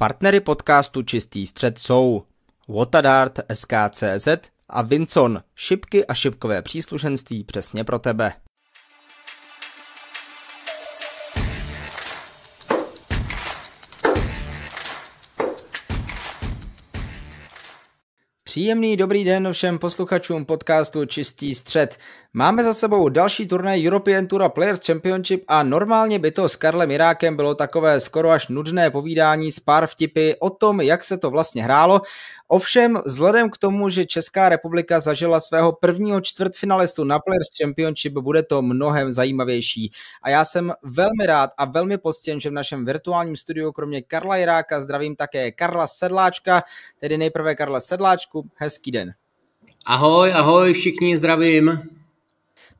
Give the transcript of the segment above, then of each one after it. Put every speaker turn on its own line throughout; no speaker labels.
Partnery podcastu Čistý střed jsou Watadart SKCZ a Vincent šipky a šipkové příslušenství přesně pro tebe. Příjemný dobrý den všem posluchačům podcastu Čistý střed. Máme za sebou další turnaj European Tour a Players Championship a normálně by to s Karlem Irákem bylo takové skoro až nudné povídání s pár vtipy o tom, jak se to vlastně hrálo. Ovšem, vzhledem k tomu, že Česká republika zažila svého prvního čtvrtfinalistu na Players Championship, bude to mnohem zajímavější. A já jsem velmi rád a velmi postěn, že v našem virtuálním studiu kromě Karla Iráka zdravím také Karla Sedláčka, tedy nejprve Karla Sedláčku. Hezký den. Ahoj, ahoj, všichni zdravím.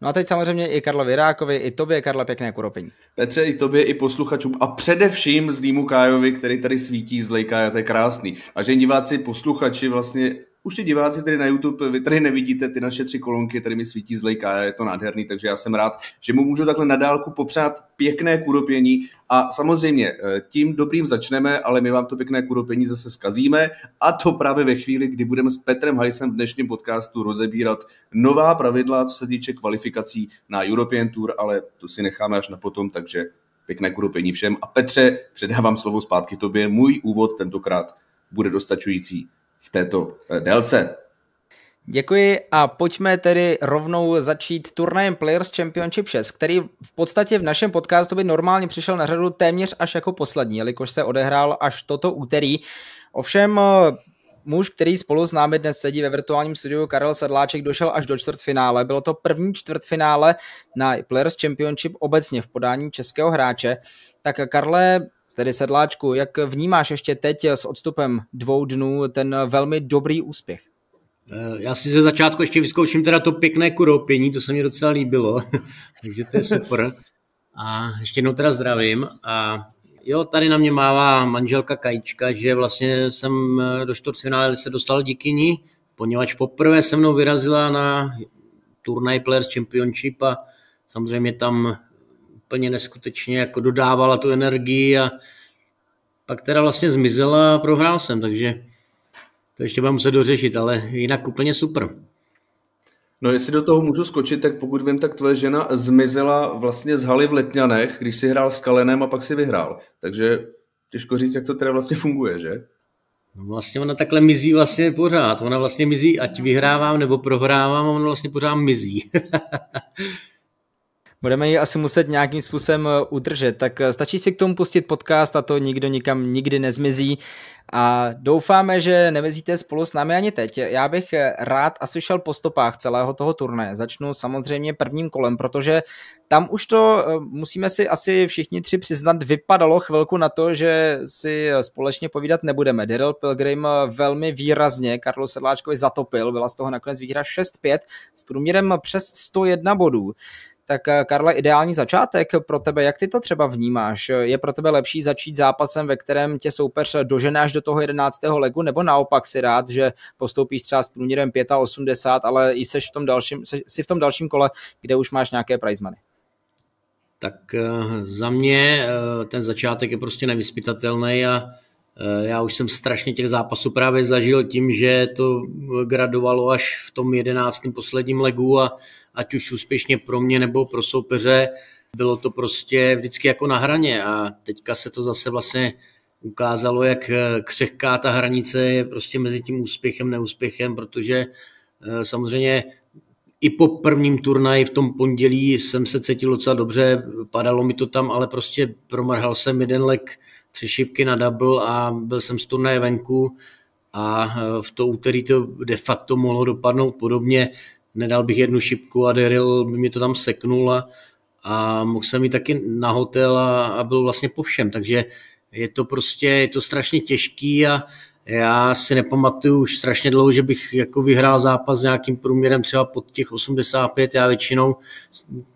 No a teď samozřejmě i Karlovi Rákovi, i tobě, Karla, pěkné kuropení.
Petře, i tobě, i posluchačům a především zlýmu Kájovi, který tady svítí z Lejka, a to je krásný. že diváci, posluchači, vlastně už ti diváci tady na YouTube, vy tady nevidíte ty naše tři kolonky, tady mi svítí zlejka, je to nádherný, takže já jsem rád, že mu můžu takhle nadálku popřát pěkné kuropění a samozřejmě eh, tím dobrým začneme, ale my vám to pěkné kuropění zase zkazíme a to právě ve chvíli, kdy budeme s Petrem Hajsem v dnešním podcastu rozebírat nová pravidla, co se týče kvalifikací na European Tour, ale to si necháme až na potom, takže pěkné kuropění všem. A Petře, předávám slovo zpátky tobě. Můj úvod tentokrát bude dostačující v této eh, délce.
Děkuji a pojďme tedy rovnou začít turnajem Players Championship 6, který v podstatě v našem podcastu by normálně přišel na řadu téměř až jako poslední, jelikož se odehrál až toto úterý. Ovšem eh, muž, který spolu s námi dnes sedí ve virtuálním studiu, Karel Sedláček, došel až do čtvrtfinále. Bylo to první čtvrtfinále na Players Championship obecně v podání českého hráče. Tak Karle, Tedy Sedláčku, jak vnímáš ještě teď s odstupem dvou dnů ten velmi dobrý úspěch? Eh, já
si ze začátku ještě vyzkouším teda to pěkné kuropění, to se mi docela líbilo, takže to je super. A ještě jednou teda zdravím. A jo, tady na mě mává manželka Kajíčka, že vlastně jsem eh, do čtvrtfinále se dostal díky ní, poněvadž poprvé se mnou vyrazila na turnaj Players Championship a samozřejmě tam úplně neskutečně jako dodávala tu energii a pak teda vlastně zmizela a prohrál jsem, takže to ještě budu muset dořešit, ale jinak úplně super.
No jestli do toho můžu skočit, tak pokud vím, tak tvoje žena zmizela vlastně z haly v Letňanech, když si hrál s Kalenem a pak si vyhrál. Takže těžko říct, jak to teda
vlastně funguje, že? No vlastně ona takhle mizí vlastně pořád. Ona vlastně mizí, ať vyhrávám nebo prohrávám, ona vlastně pořád mizí. Budeme ji asi
muset nějakým způsobem eh, udržet, tak eh, stačí si k tomu pustit podcast a to nikdo nikam nikdy nezmizí. A doufáme, že nevezíte spolu s námi ani teď. Já bych eh, rád asi šel po stopách celého toho turné. Začnu samozřejmě prvním kolem, protože tam už to, musíme si asi všichni tři přiznat, vypadalo chvilku na to, že si společně povídat nebudeme. Daryl Pilgrim velmi výrazně Karlu Sedláčkovi zatopil, byla z toho nakonec výhra 6-5 s průměrem přes 101 bodů. Tak eh, Karle, ideální začátek pro tebe, jak ty to třeba vnímáš? Je pro tebe lepší začít zápasem, ve kterém tě soupeř dožene až do toho 11. legu, nebo naopak si rád, že postoupíš třeba s průměrem 85, ale i seš v tom dalším, jsi v tom dalším kole, kde už máš nějaké prizmany?
Tak eh, za mě eh, ten začátek je prostě nevyspytatelný a já už jsem strašně těch zápasů právě zažil tím, že to gradovalo až v tom jedenáctém posledním legu a ať už úspěšně pro mě nebo pro soupeře, bylo to prostě vždycky jako na hraně a teďka se to zase vlastně ukázalo, jak eh, křehká ta hranice je prostě mezi tím úspěchem a neúspěchem, protože eh, samozřejmě i po prvním turnaji v tom pondělí jsem se cítil docela dobře, padalo mi to tam, ale prostě promrhal jsem jeden lek, tři šipky na double a byl jsem z turnaje venku a eh, v to úterý to de facto mohlo dopadnout podobně nedal bych jednu šipku a Daryl by mi to tam seknul a, a mohl jsem jít taky na hotel a, a byl vlastně po všem, takže je to prostě, je to strašně těžký a já si nepamatuju už strašně dlouho, že bych jako vyhrál zápas s nějakým průměrem třeba pod těch 85, já většinou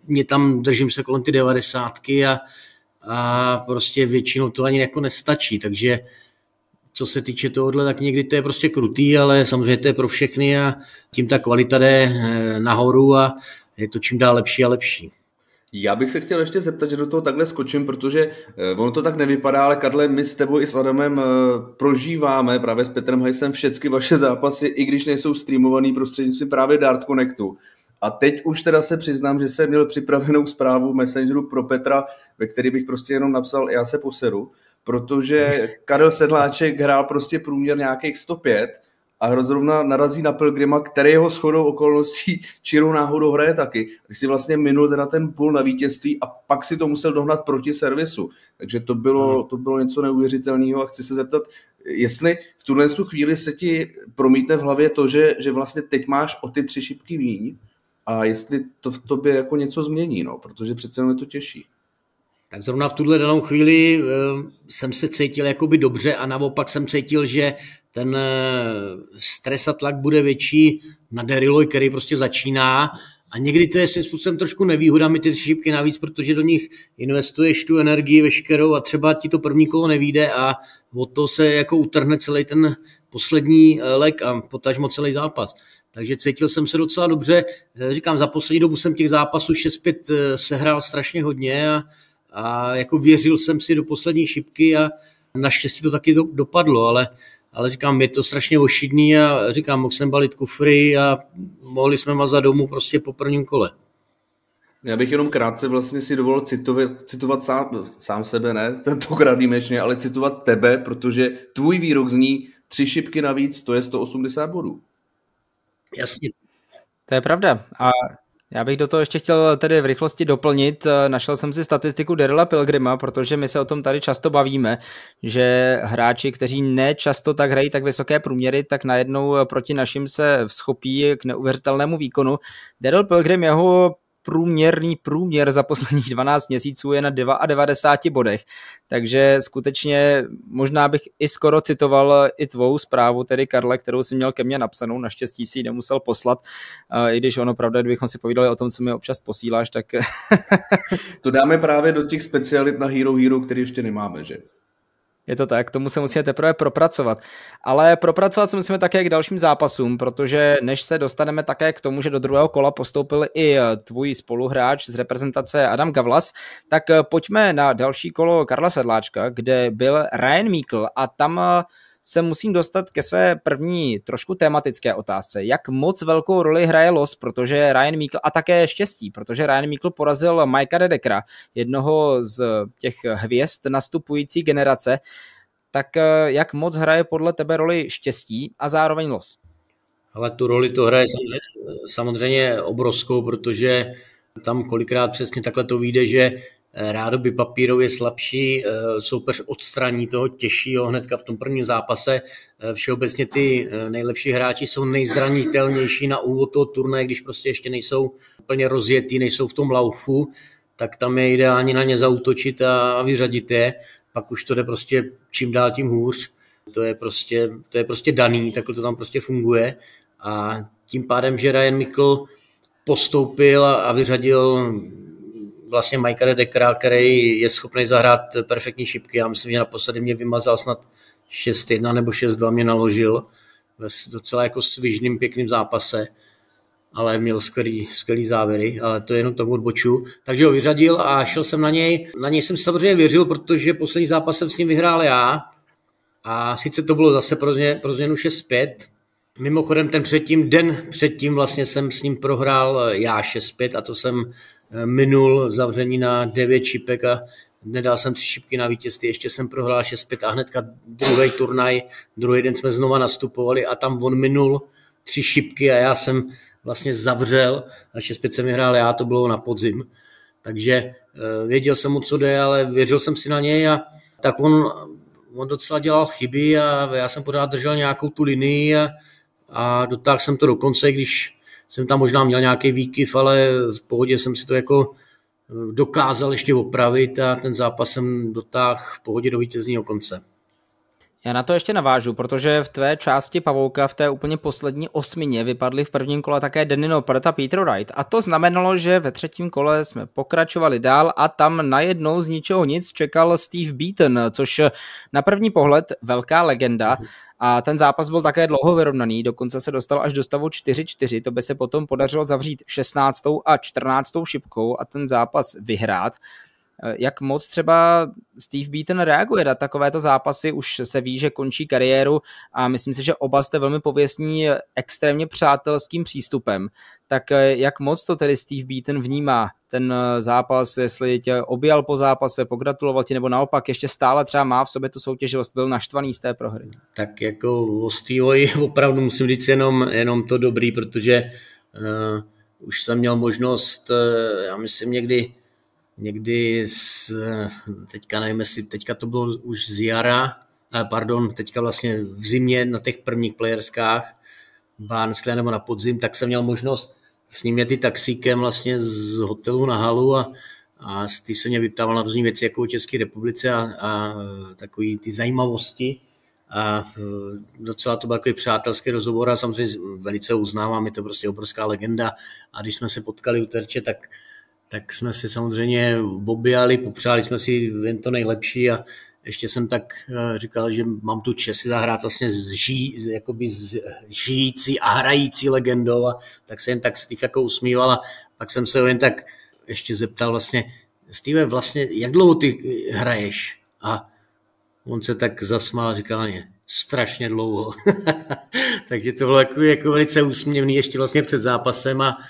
mě tam držím se kolem ty 90 a, a prostě většinou to ani jako nestačí, takže co se týče tohohle, tak někdy to je prostě krutý, ale samozřejmě to je pro všechny a tím ta kvalita jde eh, nahoru a je to čím dál lepší a lepší. Já bych se
chtěl ještě zeptat, že do toho takhle skočím, protože eh, ono to tak nevypadá, ale Karle, my s tebou i s Adamem eh, prožíváme právě s Petrem Hajsem všechny vaše zápasy, i když nejsou streamovaný prostřednictvím právě Dart Connectu. A teď už teda se přiznám, že jsem měl připravenou zprávu Messengeru pro Petra, ve který bych prostě jenom napsal, já se poseru protože Karel Sedláček hrál prostě průměr nějakých 105 a zrovna narazí na Pilgrima, který ho schodou okolností čirou náhodou hraje taky. Když si vlastně minul teda ten půl na vítězství a pak si to musel dohnat proti servisu. Takže to bylo, to bylo něco neuvěřitelného a chci se zeptat, jestli v tuhle chvíli se ti promítne v hlavě to, že, že vlastně teď máš o ty tři šipky míň a jestli to v tobě jako něco změní, no, protože přece jenom je to
těžší tak zrovna v tuhle danou chvíli eh, jsem se cítil jakoby dobře a naopak jsem cítil, že ten eh, stres a tlak bude větší na Deriloj, který prostě začíná a někdy to je svým způsobem trošku nevýhoda mi ty šipky navíc, protože do nich investuješ tu energii veškerou a třeba ti to první kolo nevíde a od toho se jako utrhne celý ten poslední eh, lek a potažmo celý zápas. Takže cítil jsem se docela dobře. Říkám, za poslední dobu jsem těch zápasů 6-5 sehrál strašně hodně a a jako věřil jsem si do poslední šipky a naštěstí to taky do, dopadlo, ale, ale říkám, je to strašně ošidný a říkám, mohl jsem balit kufry a mohli jsme mazat domů prostě po prvním kole.
Já bych jenom krátce vlastně si dovolil citovat, citovat sám, sám sebe, ne, tentokrát výjimečně, ale citovat tebe, protože tvůj výrok zní tři šipky navíc, to je 180 bodů. Jasně.
To je pravda. A já bych do toho ještě chtěl tedy v rychlosti doplnit. Eh, našel jsem si statistiku Derla Pilgrima, protože my se o tom tady často bavíme, že hráči, kteří nečasto tak hrají tak vysoké průměry, tak najednou eh, proti našim se vzchopí k neuvěřitelnému výkonu. Derel Pilgrim jeho průměrný průměr za posledních 12 měsíců je na 92 bodech. Takže skutečně možná bych i skoro citoval i tvou zprávu, tedy Karle, kterou si měl ke mně napsanou. Naštěstí si ji nemusel poslat, eh, i když ono pravda, kdybychom si povídali o tom, co mi občas posíláš, tak...
to dáme právě do těch specialit na Hero Hero, který ještě nemáme, že?
Je to tak, tomu se musíme teprve propracovat. Ale propracovat se musíme také k dalším zápasům, protože než se dostaneme také k tomu, že do druhého kola postoupil i eh, tvůj spoluhráč z reprezentace Adam Gavlas, tak eh, pojďme na další kolo Karla Sedláčka, kde byl Ryan Mikl a tam eh, se musím dostat ke své první trošku tematické otázce. Jak moc velkou roli hraje los, protože Ryan Meikle a také štěstí, protože Ryan Meikle porazil Majka Dedekra, jednoho z těch hvězd nastupující generace. Tak eh, jak moc hraje podle tebe roli štěstí a zároveň los?
Ale tu roli to hraje samozřejmě obrovskou, protože tam kolikrát přesně takhle to vyjde, že rádoby papírově je slabší, eh, soupeř odstraní toho těžšího hnedka v tom prvním zápase. Eh, všeobecně ty eh, nejlepší hráči jsou nejzranitelnější na úvod toho turnaje, když prostě ještě nejsou plně rozjetý, nejsou v tom laufu, tak tam je ideální na ně zautočit a vyřadit je. Pak už to jde prostě čím dál tím hůř. To je prostě, to je prostě daný, takhle to tam prostě funguje. A tím pádem, že Ryan Mikl postoupil a vyřadil vlastně Majka Dedekera, který je schopný zahrát perfektní šipky. Já myslím, že naposledy mě vymazal snad 6-1 nebo 6-2 mě naložil ve docela jako svižným pěkným zápase ale měl skvělý, skvělý závěry, ale to je jenom tomu odboču. Takže ho vyřadil a šel jsem na něj. Na něj jsem samozřejmě věřil, protože poslední zápas jsem s ním vyhrál já. A sice to bylo zase pro, ně, pro změnu 6-5. Mimochodem ten předtím, den předtím vlastně jsem s ním prohrál já 6-5 a to jsem minul zavření na 9 šipek a nedal jsem tři šipky na vítězství, ještě jsem prohrál 6-5 a hnedka druhý turnaj, druhý den jsme znova nastupovali a tam on minul tři šipky a já jsem vlastně zavřel a 6-5 jsem vyhrál já, to bylo na podzim. Takže eh, věděl jsem mu, co jde, ale věřil jsem si na něj a tak on, on docela dělal chyby a já jsem pořád držel nějakou tu linii a, a dotáhl jsem to do konce, když jsem tam možná měl nějaký výkyv, ale v pohodě jsem si to jako eh, dokázal ještě opravit a ten zápas jsem dotáhl v pohodě do vítězního konce. Já na to ještě navážu, protože v tvé části Pavouka v té úplně poslední osmině vypadly v prvním
kole také Danny Noppert a Peter Wright. A to znamenalo, že ve třetím kole jsme pokračovali dál a tam najednou z ničeho nic čekal Steve Beaton, což na první pohled velká legenda. A ten zápas byl také dlouho vyrovnaný, dokonce se dostal až do stavu 4-4, to by se potom podařilo zavřít 16. a 14. šipkou a ten zápas vyhrát. Eh, jak moc třeba Steve Beaton reaguje na takovéto zápasy? Už se ví, že končí kariéru a myslím si, že oba jste velmi pověstní extrémně přátelským přístupem. Tak eh, jak moc to tedy Steve Beaton vnímá ten eh, zápas, jestli tě objal po zápase, pogratuloval ti, nebo naopak ještě stále třeba má v sobě tu soutěživost, byl naštvaný z té
prohry? Tak jako o Steveovi opravdu musím říct jenom, jenom to dobrý, protože uh, už jsem měl možnost, uh, já myslím někdy někdy z, teďka nevím, jestli teďka to bylo už z jara, eh, pardon, teďka vlastně v zimě na těch prvních playerskách Barnsley nebo na podzim, tak jsem měl možnost s ním jet i taxíkem vlastně z hotelu na halu a, a Steve se mě vyptával na různé věci jako o České republice a, a takové ty zajímavosti a eh, docela to byl takový přátelský rozhovor a samozřejmě velice uznávám, je to prostě obrovská legenda a když jsme se potkali u Terče, tak tak jsme si samozřejmě bobiali, popřáli jsme si jen to nejlepší a ještě jsem tak eh, říkal, že mám tu čest si zahrát vlastně s, s, jakoby s žijící a hrající legendou a tak se jen tak Steve jako usmíval a pak jsem se ho jen tak ještě zeptal vlastně, Steve, vlastně jak dlouho ty hraješ? A on se tak zasmál a říkal mě, strašně dlouho. Takže to bylo jako, jako velice úsměvný ještě vlastně před zápasem a uh,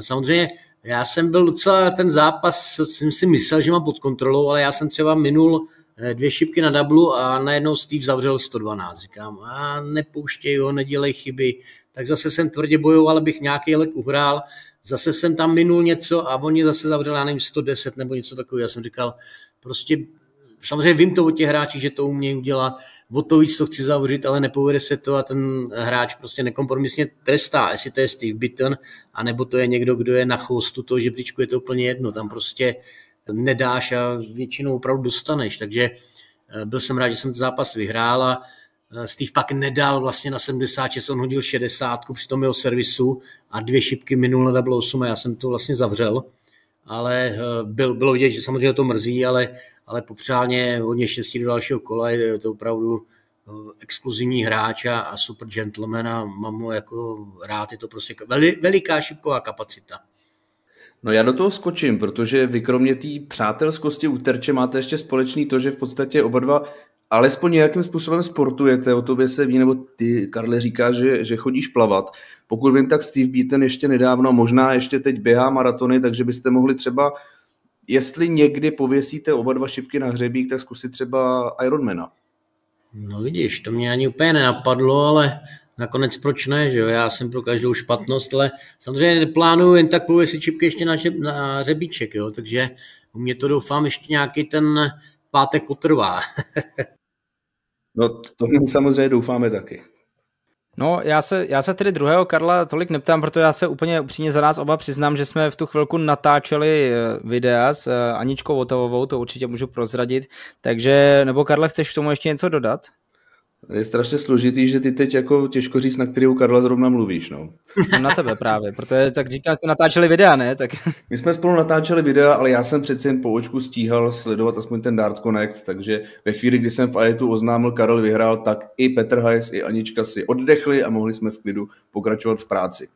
samozřejmě já jsem byl docela ten zápas, jsem si myslel, že mám pod kontrolou, ale já jsem třeba minul eh, dvě šipky na dublu a najednou Steve zavřel 112. Říkám, a nepouštěj ho, nedělej chyby. Tak zase jsem tvrdě bojoval, abych nějaký lek uhrál. Zase jsem tam minul něco a oni zase zavřeli, já nevím, 110 nebo něco takového. Já jsem říkal, prostě samozřejmě vím to o těch hráčích, že to umějí udělat, o to víc to chci zavřít, ale nepovede se to a ten hráč prostě nekompromisně trestá, jestli to je Steve Bitten, anebo to je někdo, kdo je na choustu toho žebříčku, je to úplně jedno, tam prostě nedáš a většinou opravdu dostaneš, takže eh, byl jsem rád, že jsem ten zápas vyhrál a eh, Steve pak nedal vlastně na 76, on hodil 60 při tom jeho servisu a dvě šipky minul na double 8 a já jsem to vlastně zavřel, ale eh, byl, bylo vidět, že samozřejmě to mrzí, ale ale popřálně hodně štěstí do dalšího kola, je to opravdu eh, exkluzivní hráč a, super gentleman a mám ho jako rád, je to prostě veliká šipková kapacita.
No já do toho skočím, protože vy kromě té přátelskosti u Terče máte ještě společný to, že v podstatě oba dva alespoň nějakým způsobem sportujete, o tobě se ví, nebo ty, Karle, říká, že, že chodíš plavat. Pokud vím, tak Steve Beaton ještě nedávno, možná ještě teď běhá maratony, takže byste mohli třeba jestli někdy pověsíte oba dva šipky na hřebík, tak zkusit třeba Ironmana.
No vidíš, to mě ani úplně nenapadlo, ale nakonec proč ne, že jo? Já jsem pro každou špatnost, ale samozřejmě plánuju jen tak pověsit šipky ještě na, žeb, na řebíček, jo? Takže u mě to doufám ještě nějaký ten pátek potrvá.
no to my samozřejmě doufáme taky.
No, já se, já se tedy druhého Karla tolik neptám,
protože já se úplně upřímně za nás oba přiznám, že jsme v tu chvilku natáčeli eh, videa s eh, Aničkou Votavovou, to určitě můžu prozradit. Takže, nebo Karle, chceš k tomu ještě něco dodat?
Je strašně složitý, že ty teď jako těžko říct, na který u Karla zrovna mluvíš, no.
Na tebe právě, protože tak říká, jsme natáčeli videa, ne? Tak...
My jsme spolu natáčeli videa, ale já jsem přeci jen po očku stíhal sledovat aspoň ten Dart Connect, takže ve chvíli, kdy jsem v Ajetu oznámil, Karel vyhrál, tak i Petr Hajs, i Anička si oddechli a mohli jsme v klidu pokračovat v práci.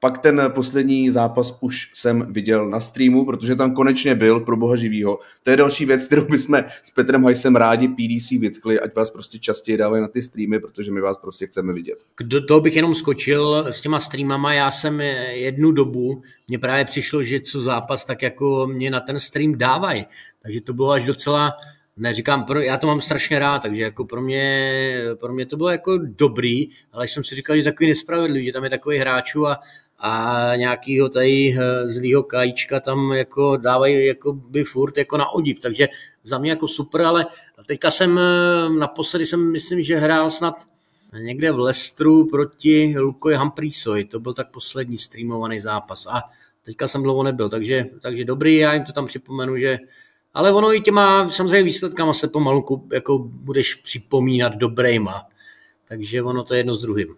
Pak ten poslední zápas už jsem viděl na streamu, protože tam konečně byl pro boha živýho. To je další věc, kterou bychom s Petrem Hajsem rádi PDC vytkli, ať vás prostě častěji dávají na ty streamy, protože my vás prostě chceme vidět.
Do toho bych jenom skočil s těma streamama. Já jsem jednu dobu, mně právě přišlo, že co zápas, tak jako mě na ten stream dávají. Takže to bylo až docela, neříkám, pro, já to mám strašně rád, takže jako pro mě, pro mě to bylo jako dobrý, ale jsem si říkal, že je takový nespravedlivý, že tam je takový hráčů a, a nějakýho tady eh, zlýho kajíčka tam jako dávají jako by furt jako na odiv, takže za mě jako super, ale teďka jsem eh, naposledy jsem myslím, že hrál snad někde v Lestru proti Lukoje Hamprísovi, to byl tak poslední streamovaný zápas a teďka jsem dlouho nebyl, takže, takže dobrý, já jim to tam připomenu, že ale ono i těma samozřejmě výsledkama se pomalu jako budeš připomínat dobrýma. takže ono to je jedno s druhým.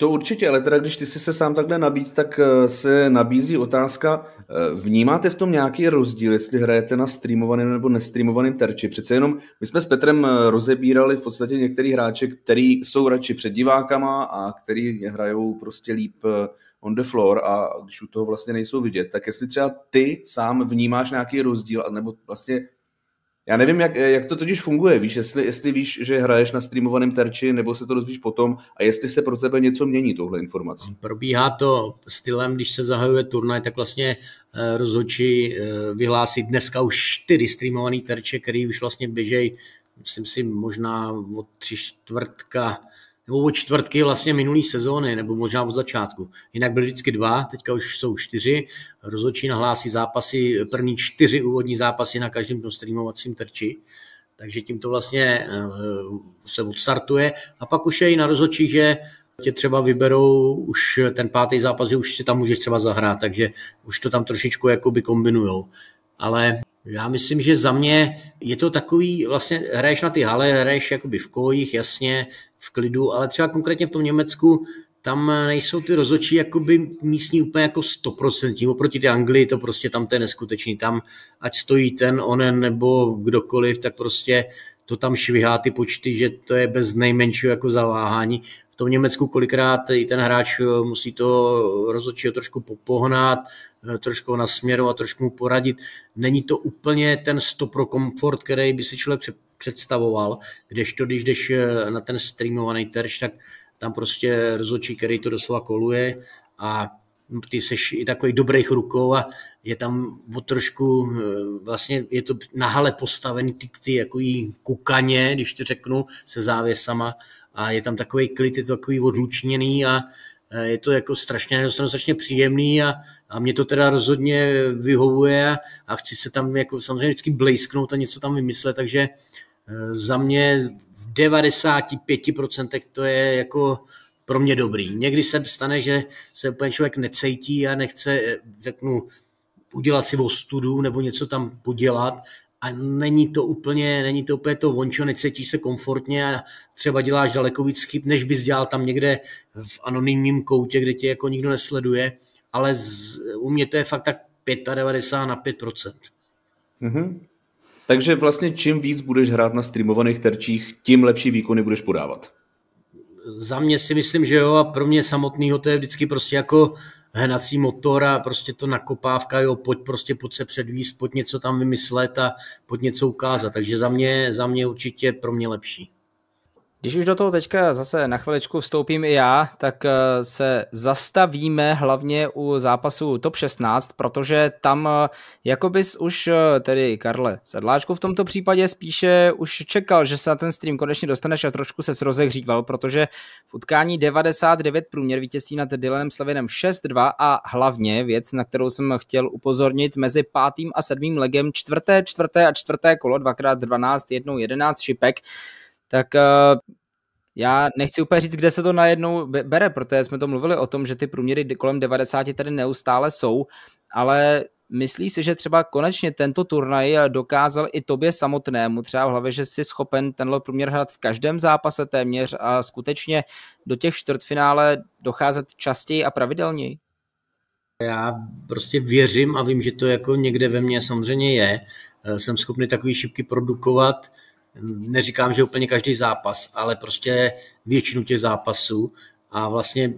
To určitě, ale teda když ty si se sám takhle
nabít, tak eh, se nabízí otázka, eh, vnímáte v tom nějaký rozdíl, jestli hrajete na streamovaném nebo nestreamovaném terči? Přece jenom my jsme s Petrem eh, rozebírali v podstatě některý hráče, který jsou radši před divákama a který hrajou prostě líp on the floor a když u toho vlastně nejsou vidět, tak jestli třeba ty sám vnímáš nějaký rozdíl, nebo vlastně já nevím, jak, jak to totiž funguje, víš, jestli, jestli víš, že hraješ na streamovaném terči, nebo se to dozvíš potom a jestli se pro tebe něco mění tohle informací.
Probíhá to stylem, když se zahajuje turnaj, tak vlastně eh, rozhodčí eh, vyhlásí dneska už čtyři streamované terče, které už vlastně běžej, myslím si, možná od tři čtvrtka nebo od čtvrtky vlastně minulý sezóny, nebo možná od začátku. Jinak byly vždycky dva, teďka už jsou čtyři. Rozhodčí nahlásí zápasy, první čtyři úvodní zápasy na každém tom streamovacím trči. Takže tím to vlastně eh, se odstartuje. A pak už je i na rozhodčí, že tě třeba vyberou už ten pátý zápas, už si tam můžeš třeba zahrát, takže už to tam trošičku jakoby kombinujou. Ale já myslím, že za mě je to takový, vlastně hraješ na ty hale, hraješ jakoby v kojích, jasně, v klidu, ale třeba konkrétně v tom Německu tam nejsou ty rozočí jakoby místní úplně jako 100%, oproti ty Anglii to prostě tam to je neskutečný, tam ať stojí ten, onen nebo kdokoliv, tak prostě to tam švihá ty počty, že to je bez nejmenšího jako zaváhání. V tom Německu kolikrát i ten hráč eh, musí to rozhodčí trošku popohnat, eh, trošku nasměrovat, trošku mu poradit. Není to úplně ten pro komfort, který by si člověk představoval, kdežto když jdeš eh, na ten streamovaný terč, tak tam prostě rozhodčí, který to doslova koluje a ty seš i takový dobrých rukou a je tam o trošku, eh, vlastně je to nahale postavený ty, ty jako kukaně, když to řeknu, se závěsama a je tam takový klid, je to takový odlučněný a eh, je to jako strašně, strašně příjemný a, a mě to teda rozhodně vyhovuje a, a chci se tam jako samozřejmě vždycky blejsknout a něco tam vymyslet, takže Eh, za mě v 95% to je jako pro mě dobrý. Někdy se stane, že se úplně člověk necejtí a nechce, eh, řeknu, udělat si ostudu nebo něco tam podělat a není to úplně, není to úplně to vončo, necítíš se komfortně a třeba děláš daleko víc chyb, než bys dělal tam někde v anonymním koutě, kde tě jako nikdo nesleduje, ale z, u mě to je fakt tak 95 na 5%.
Mm-hmm. Takže vlastně čím víc budeš hrát na streamovaných terčích, tím lepší výkony budeš podávat.
Za mě si myslím, že jo, a pro mě samotného to je vždycky prostě jako hnací motor a prostě to nakopávka, jo, pojď prostě, pojď se předvíst, pojď něco tam vymyslet a pojď něco ukázat. Takže za mě, za mě určitě pro mě lepší. Když už do toho teďka zase na chviličku vstoupím i já, tak eh, se zastavíme
hlavně u zápasu top 16, protože tam eh, jako bys už eh, tedy Karle Sedláčku v tomto případě spíše už čekal, že se na ten stream konečně dostaneš a trošku se rozehříval, protože v utkání 99 průměr vítězství nad Dylanem Slavinem 6-2 a hlavně věc, na kterou jsem chtěl upozornit mezi pátým a sedmým legem čtvrté, čtvrté a čtvrté kolo, dvakrát 12, jednou 11 šipek tak eh, já nechci úplně říct, kde se to najednou bere, protože jsme to mluvili o tom, že ty průměry kolem 90 tady neustále jsou, ale myslí si, že třeba konečně tento turnaj dokázal i tobě samotnému třeba v hlavě, že jsi schopen tenhle průměr hrát v každém zápase téměř a skutečně do těch čtvrtfinále docházet častěji a pravidelněji?
Já prostě věřím a vím, že to jako někde ve mně samozřejmě je. Eh, jsem schopný takové šipky produkovat, neříkám, že úplně každý zápas, ale prostě většinu těch zápasů a vlastně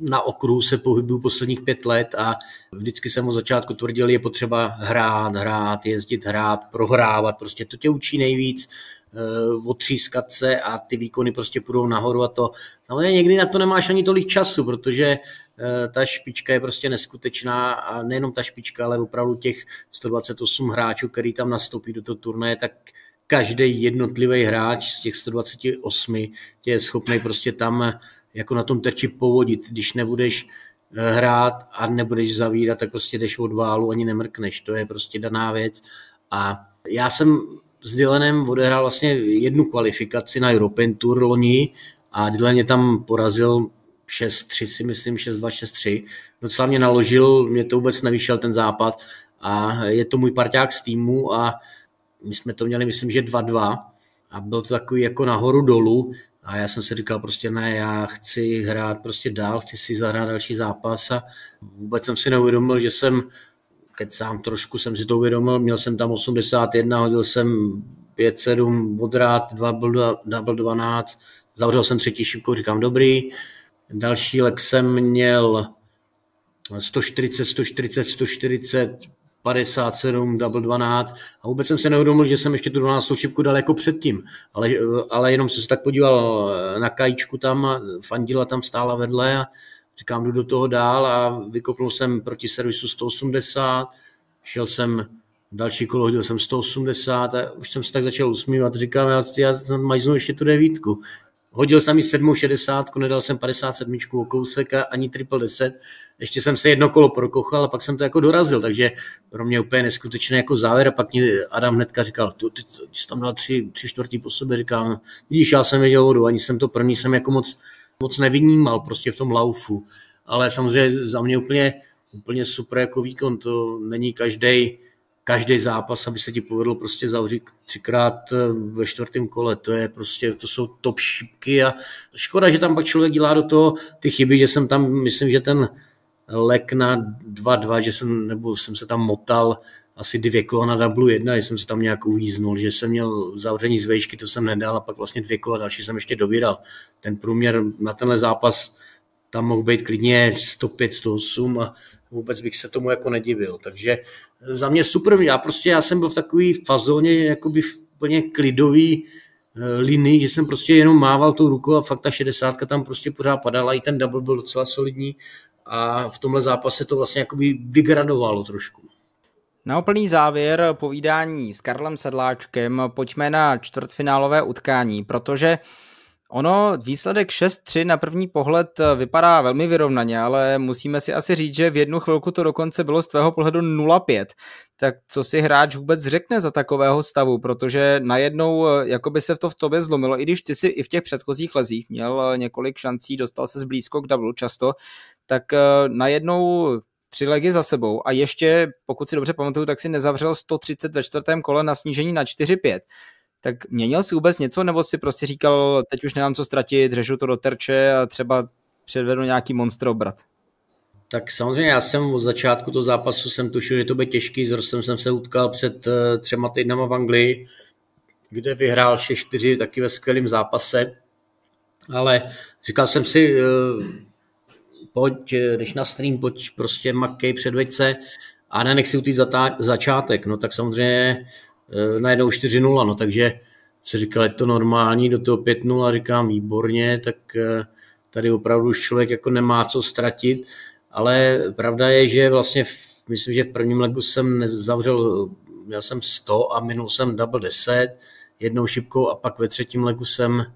na okruhu se pohybuju posledních pět let a vždycky jsem od začátku tvrdil, je potřeba hrát, hrát, jezdit, hrát, prohrávat, prostě to tě učí nejvíc, eh, otřískat se a ty výkony prostě půjdou nahoru a to. Samozřejmě někdy na to nemáš ani tolik času, protože eh, ta špička je prostě neskutečná a nejenom ta špička, ale opravdu těch 128 hráčů, který tam nastoupí do toho turnaje, tak každý jednotlivý hráč z těch 128 tě je schopný prostě tam jako na tom terči povodit, když nebudeš eh, hrát a nebudeš zavírat, tak prostě jdeš od válu, ani nemrkneš, to je prostě daná věc a já jsem s Dylanem odehrál vlastně jednu kvalifikaci na European Tour loni a Dylan mě tam porazil 6-3 si myslím, 6-2, 6-3. Docela mě naložil, mě to vůbec nevyšel ten západ a je to můj parťák z týmu a my jsme to měli, myslím, že 2-2 a byl to takový jako nahoru dolů a já jsem si říkal prostě ne, já chci hrát prostě dál, chci si zahrát další zápas a vůbec jsem si neuvědomil, že jsem keď sám trošku jsem si to uvědomil, měl jsem tam 81, hodil jsem 5-7 bodrát, 2 double 12, zavřel jsem třetí šipku, říkám dobrý. Další lek jsem měl 140, 140, 140, 57, double 12 a vůbec jsem se neudomil, že jsem ještě tu 12 šipku dal jako předtím, ale, ale jenom jsem se tak podíval na kajíčku tam a fandila tam stála vedle a říkám, jdu do toho dál a vykopnul jsem proti servisu 180, šel jsem další kolo, hodil jsem 180 a už jsem se tak začal usmívat, říkám, já, já znovu ještě tu devítku, Hodil jsem ji 7,60, nedal jsem 57 o kousek a ani triple 10. Ještě jsem se jedno kolo prokochal a pak jsem to jako dorazil, takže pro mě úplně neskutečný jako závěr. A pak mi Adam hnedka říkal, ty, ty, jsi tam dal tři, tři čtvrtý po sobě, říkám, no, vidíš, já jsem věděl vodu, ani jsem to první jsem jako moc, moc nevynímal prostě v tom laufu. Ale samozřejmě za mě úplně, úplně super jako výkon, to není každý každý zápas, aby se ti povedlo prostě zavřít třikrát eh, ve čtvrtém kole. To, je prostě, to jsou top šipky a škoda, že tam pak člověk dělá do toho ty chyby, že jsem tam, myslím, že ten lek na 2-2, že jsem, nebo jsem se tam motal asi dvě kola na W1, že jsem se tam nějak uvíznul, že jsem měl zavření z vejšky, to jsem nedal a pak vlastně dvě kola další jsem ještě dobíral. Ten průměr na tenhle zápas tam mohl být klidně 105, 108 a vůbec bych se tomu jako nedivil. Takže za mě super, já prostě já jsem byl v takový fazóně, jakoby v plně klidový eh, linii, že jsem prostě jenom mával tou rukou a fakt ta šedesátka tam prostě pořád padala, i ten double byl docela solidní a v tomhle zápase to vlastně jakoby vygradovalo trošku. Na úplný závěr povídání
s Karlem Sedláčkem pojďme na čtvrtfinálové utkání, protože Ono výsledek 6-3 na první pohled eh, vypadá velmi vyrovnaně, ale musíme si asi říct, že v jednu chvilku to dokonce bylo z tvého pohledu 0-5. Tak co si hráč vůbec řekne za takového stavu, protože najednou eh, jakoby se to v tobě zlomilo, i když ty si i v těch předchozích lezích měl eh, několik šancí, dostal se zblízko k double často, tak najednou tři legy za sebou a ještě, pokud si dobře pamatuju, tak si nezavřel 130 ve čtvrtém kole na snížení na 4-5 tak měnil si vůbec něco, nebo si prostě říkal, teď už
nemám co ztratit, řežu to do terče a třeba předvedu nějaký monster obrat? Tak samozřejmě já jsem od začátku toho zápasu jsem tušil, že to bude těžký, s Rostem jsem se utkal před eh, třema týdnama v Anglii, kde vyhrál 6-4 taky ve skvělém zápase, ale říkal jsem si, eh, pojď, když eh, na stream, pojď prostě makej předveď se a nenech si utít začátek. No tak samozřejmě Eh, najednou 4-0, no takže se říkal, je to normální, do toho 5-0, říkám výborně, tak eh, tady opravdu už člověk jako nemá co ztratit, ale pravda je, že vlastně v, myslím, že v prvním legu jsem zavřel, já jsem 100 a minul jsem double 10 jednou šipkou a pak ve třetím legu jsem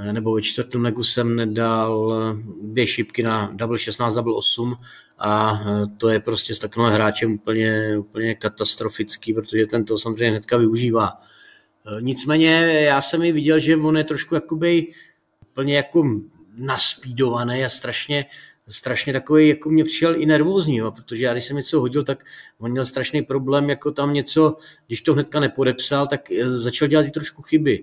eh, nebo ve čtvrtém legu jsem nedal dvě šipky na double 16, double 8 a eh, to je prostě s takovým hráčem úplně, úplně katastrofický, protože ten to samozřejmě hnedka využívá. Eh, nicméně já jsem i viděl, že on je trošku jakoby úplně jako naspídovaný a strašně, strašně takový, jako mě přišel i nervózní, jo, protože já když jsem něco hodil, tak on měl strašný problém, jako tam něco, když to hnedka nepodepsal, tak eh, začal dělat i trošku chyby.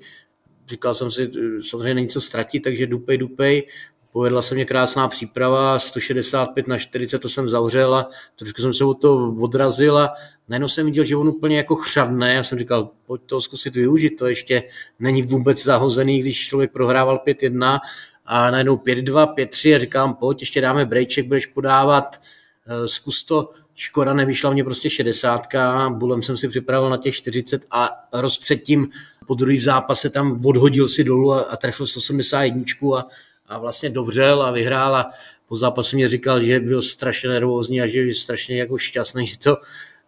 Říkal jsem si, samozřejmě není co ztratit, takže dupej, dupej, povedla se mě krásná příprava, 165 na 40, to jsem zavřela, trošku jsem se o to odrazil a najednou jsem viděl, že on úplně jako chřadne. Já jsem říkal, pojď to zkusit využít, to ještě není vůbec zahozený, když člověk prohrával 5-1 a najednou 5-2, 5-3 a říkám, pojď, ještě dáme brejček, budeš podávat, eh, zkus to, škoda nevyšla mě prostě 60, bulem jsem si připravil na těch 40 a rozpředtím předtím po druhý zápase tam odhodil si dolů a, a trefil 181 a a vlastně dovřel a vyhrál a po zápase mě říkal, že byl strašně nervózní a že je strašně jako šťastný, že to,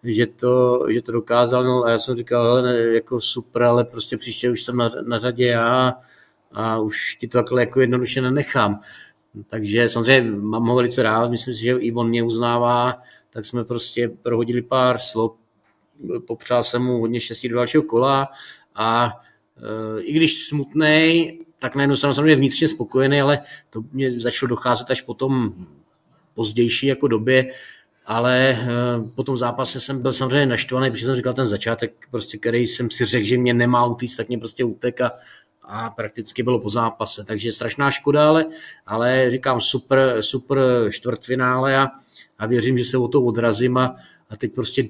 že to, že to dokázal. No a já jsem říkal, hele, jako super, ale prostě příště už jsem na, na řadě já a už ti to takhle jako jednoduše nenechám. Takže samozřejmě mám ho velice rád, myslím si, že i on mě uznává, tak jsme prostě prohodili pár slov, popřál jsem mu hodně štěstí do dalšího kola a e, i když smutnej, tak najednou jsem samozřejmě vnitřně spokojený, ale to mě začalo docházet až potom pozdější jako době, ale eh, po tom zápase jsem byl samozřejmě naštvaný, protože jsem říkal ten začátek, prostě, který jsem si řekl, že mě nemá utíct, tak mě prostě utek a, a prakticky bylo po zápase, takže strašná škoda, ale, ale říkám super, super čtvrtfinále a, a věřím, že se o to odrazím a, a teď prostě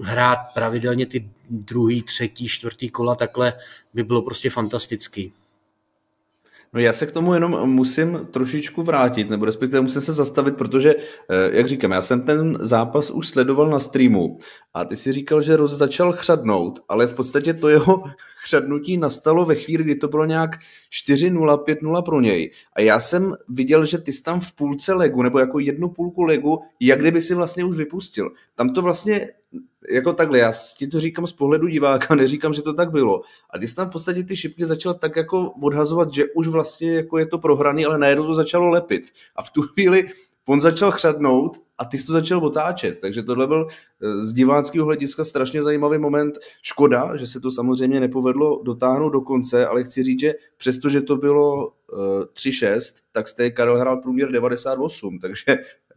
hrát pravidelně ty druhý, třetí, čtvrtý kola takhle by bylo prostě fantastický.
No já se k tomu jenom musím trošičku vrátit, nebo respektive musím se zastavit, protože, eh, jak říkám, já jsem ten zápas už sledoval na streamu a ty si říkal, že Ross začal chřadnout, ale v podstatě to jeho chřadnutí nastalo ve chvíli, kdy to bylo nějak 4-0, 5-0 pro něj. A já jsem viděl, že ty jsi tam v půlce legu, nebo jako jednu půlku legu, jak kdyby si vlastně už vypustil. Tam to vlastně, jako takhle, já ti to říkám z pohledu diváka, neříkám, že to tak bylo. A ty jsi tam v podstatě ty šipky začal tak jako odhazovat, že už vlastně jako je to prohraný, ale najednou to začalo lepit. A v tu chvíli on začal chřadnout a ty jsi to začal otáčet. Takže tohle byl eh, z diváckého hlediska strašně zajímavý moment. Škoda, že se to samozřejmě nepovedlo dotáhnout do konce, ale chci říct, že přestože to bylo 3-6, eh, tak jste Karel hrál průměr 98, takže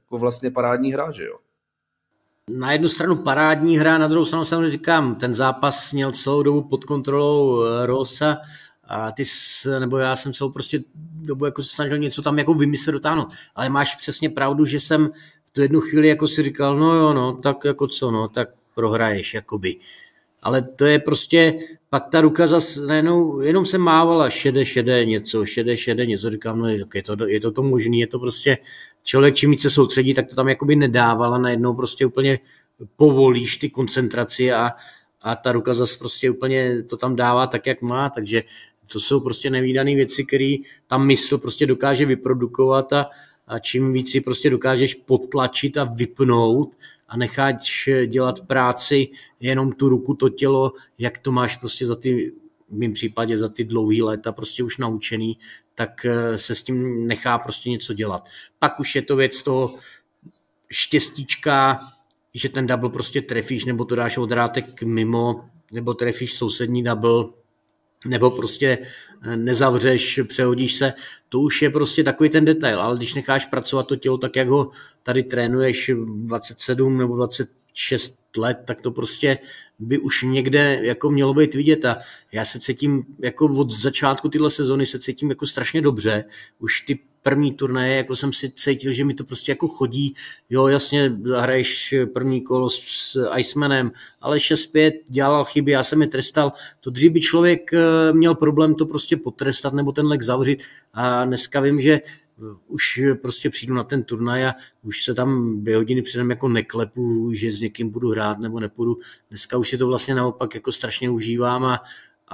jako vlastně parádní hra, že jo?
Na jednu stranu parádní hra, na druhou stranu samozřejmě říkám, ten zápas měl celou dobu pod kontrolou eh, Rosa a ty jsi, nebo já jsem celou prostě dobu jako se snažil něco tam jako vymyslet dotáhnout. Ale máš přesně pravdu, že jsem v tu jednu chvíli jako si říkal, no jo, no, tak jako co, no, tak prohraješ, jakoby. Ale to je prostě, pak ta ruka zase najednou, jenom se mávala šede, šede něco, šede, šede něco, říkám, no je to, je to to možný, je to prostě, člověk čím více soustředí, tak to tam jakoby nedávala, najednou prostě úplně povolíš ty koncentraci a, a ta ruka zase prostě úplně to tam dává tak, jak má, takže to jsou prostě nevýdané věci, které ta mysl prostě dokáže vyprodukovat a, a čím víc si prostě dokážeš potlačit a vypnout a necháš dělat práci jenom tu ruku, to tělo, jak to máš prostě za ty, v mém případě za ty dlouhý léta prostě už naučený, tak eh, se s tím nechá prostě něco dělat. Pak už je to věc toho štěstíčka, že ten double prostě trefíš, nebo to dáš odrátek mimo, nebo trefíš sousední double, nebo prostě eh, nezavřeš, přehodíš se, to už je prostě takový ten detail, ale když necháš pracovat to tělo tak, jak ho tady trénuješ 27 nebo 26 let, tak to prostě by už někde jako mělo být vidět a já se cítím, jako od začátku tyhle sezony se cítím jako strašně dobře, už ty první turnaje, jako jsem si cítil, že mi to prostě jako chodí, jo jasně, zahraješ první kolo s, s Icemanem, ale 6-5 dělal chyby, já jsem je trestal, to dřív by člověk eh, měl problém to prostě potrestat nebo ten lek zavřít a dneska vím, že eh, už prostě přijdu na ten turnaj a už se tam dvě hodiny předem jako neklepu, že s někým budu hrát nebo nepůjdu. Dneska už si to vlastně naopak jako strašně užívám a,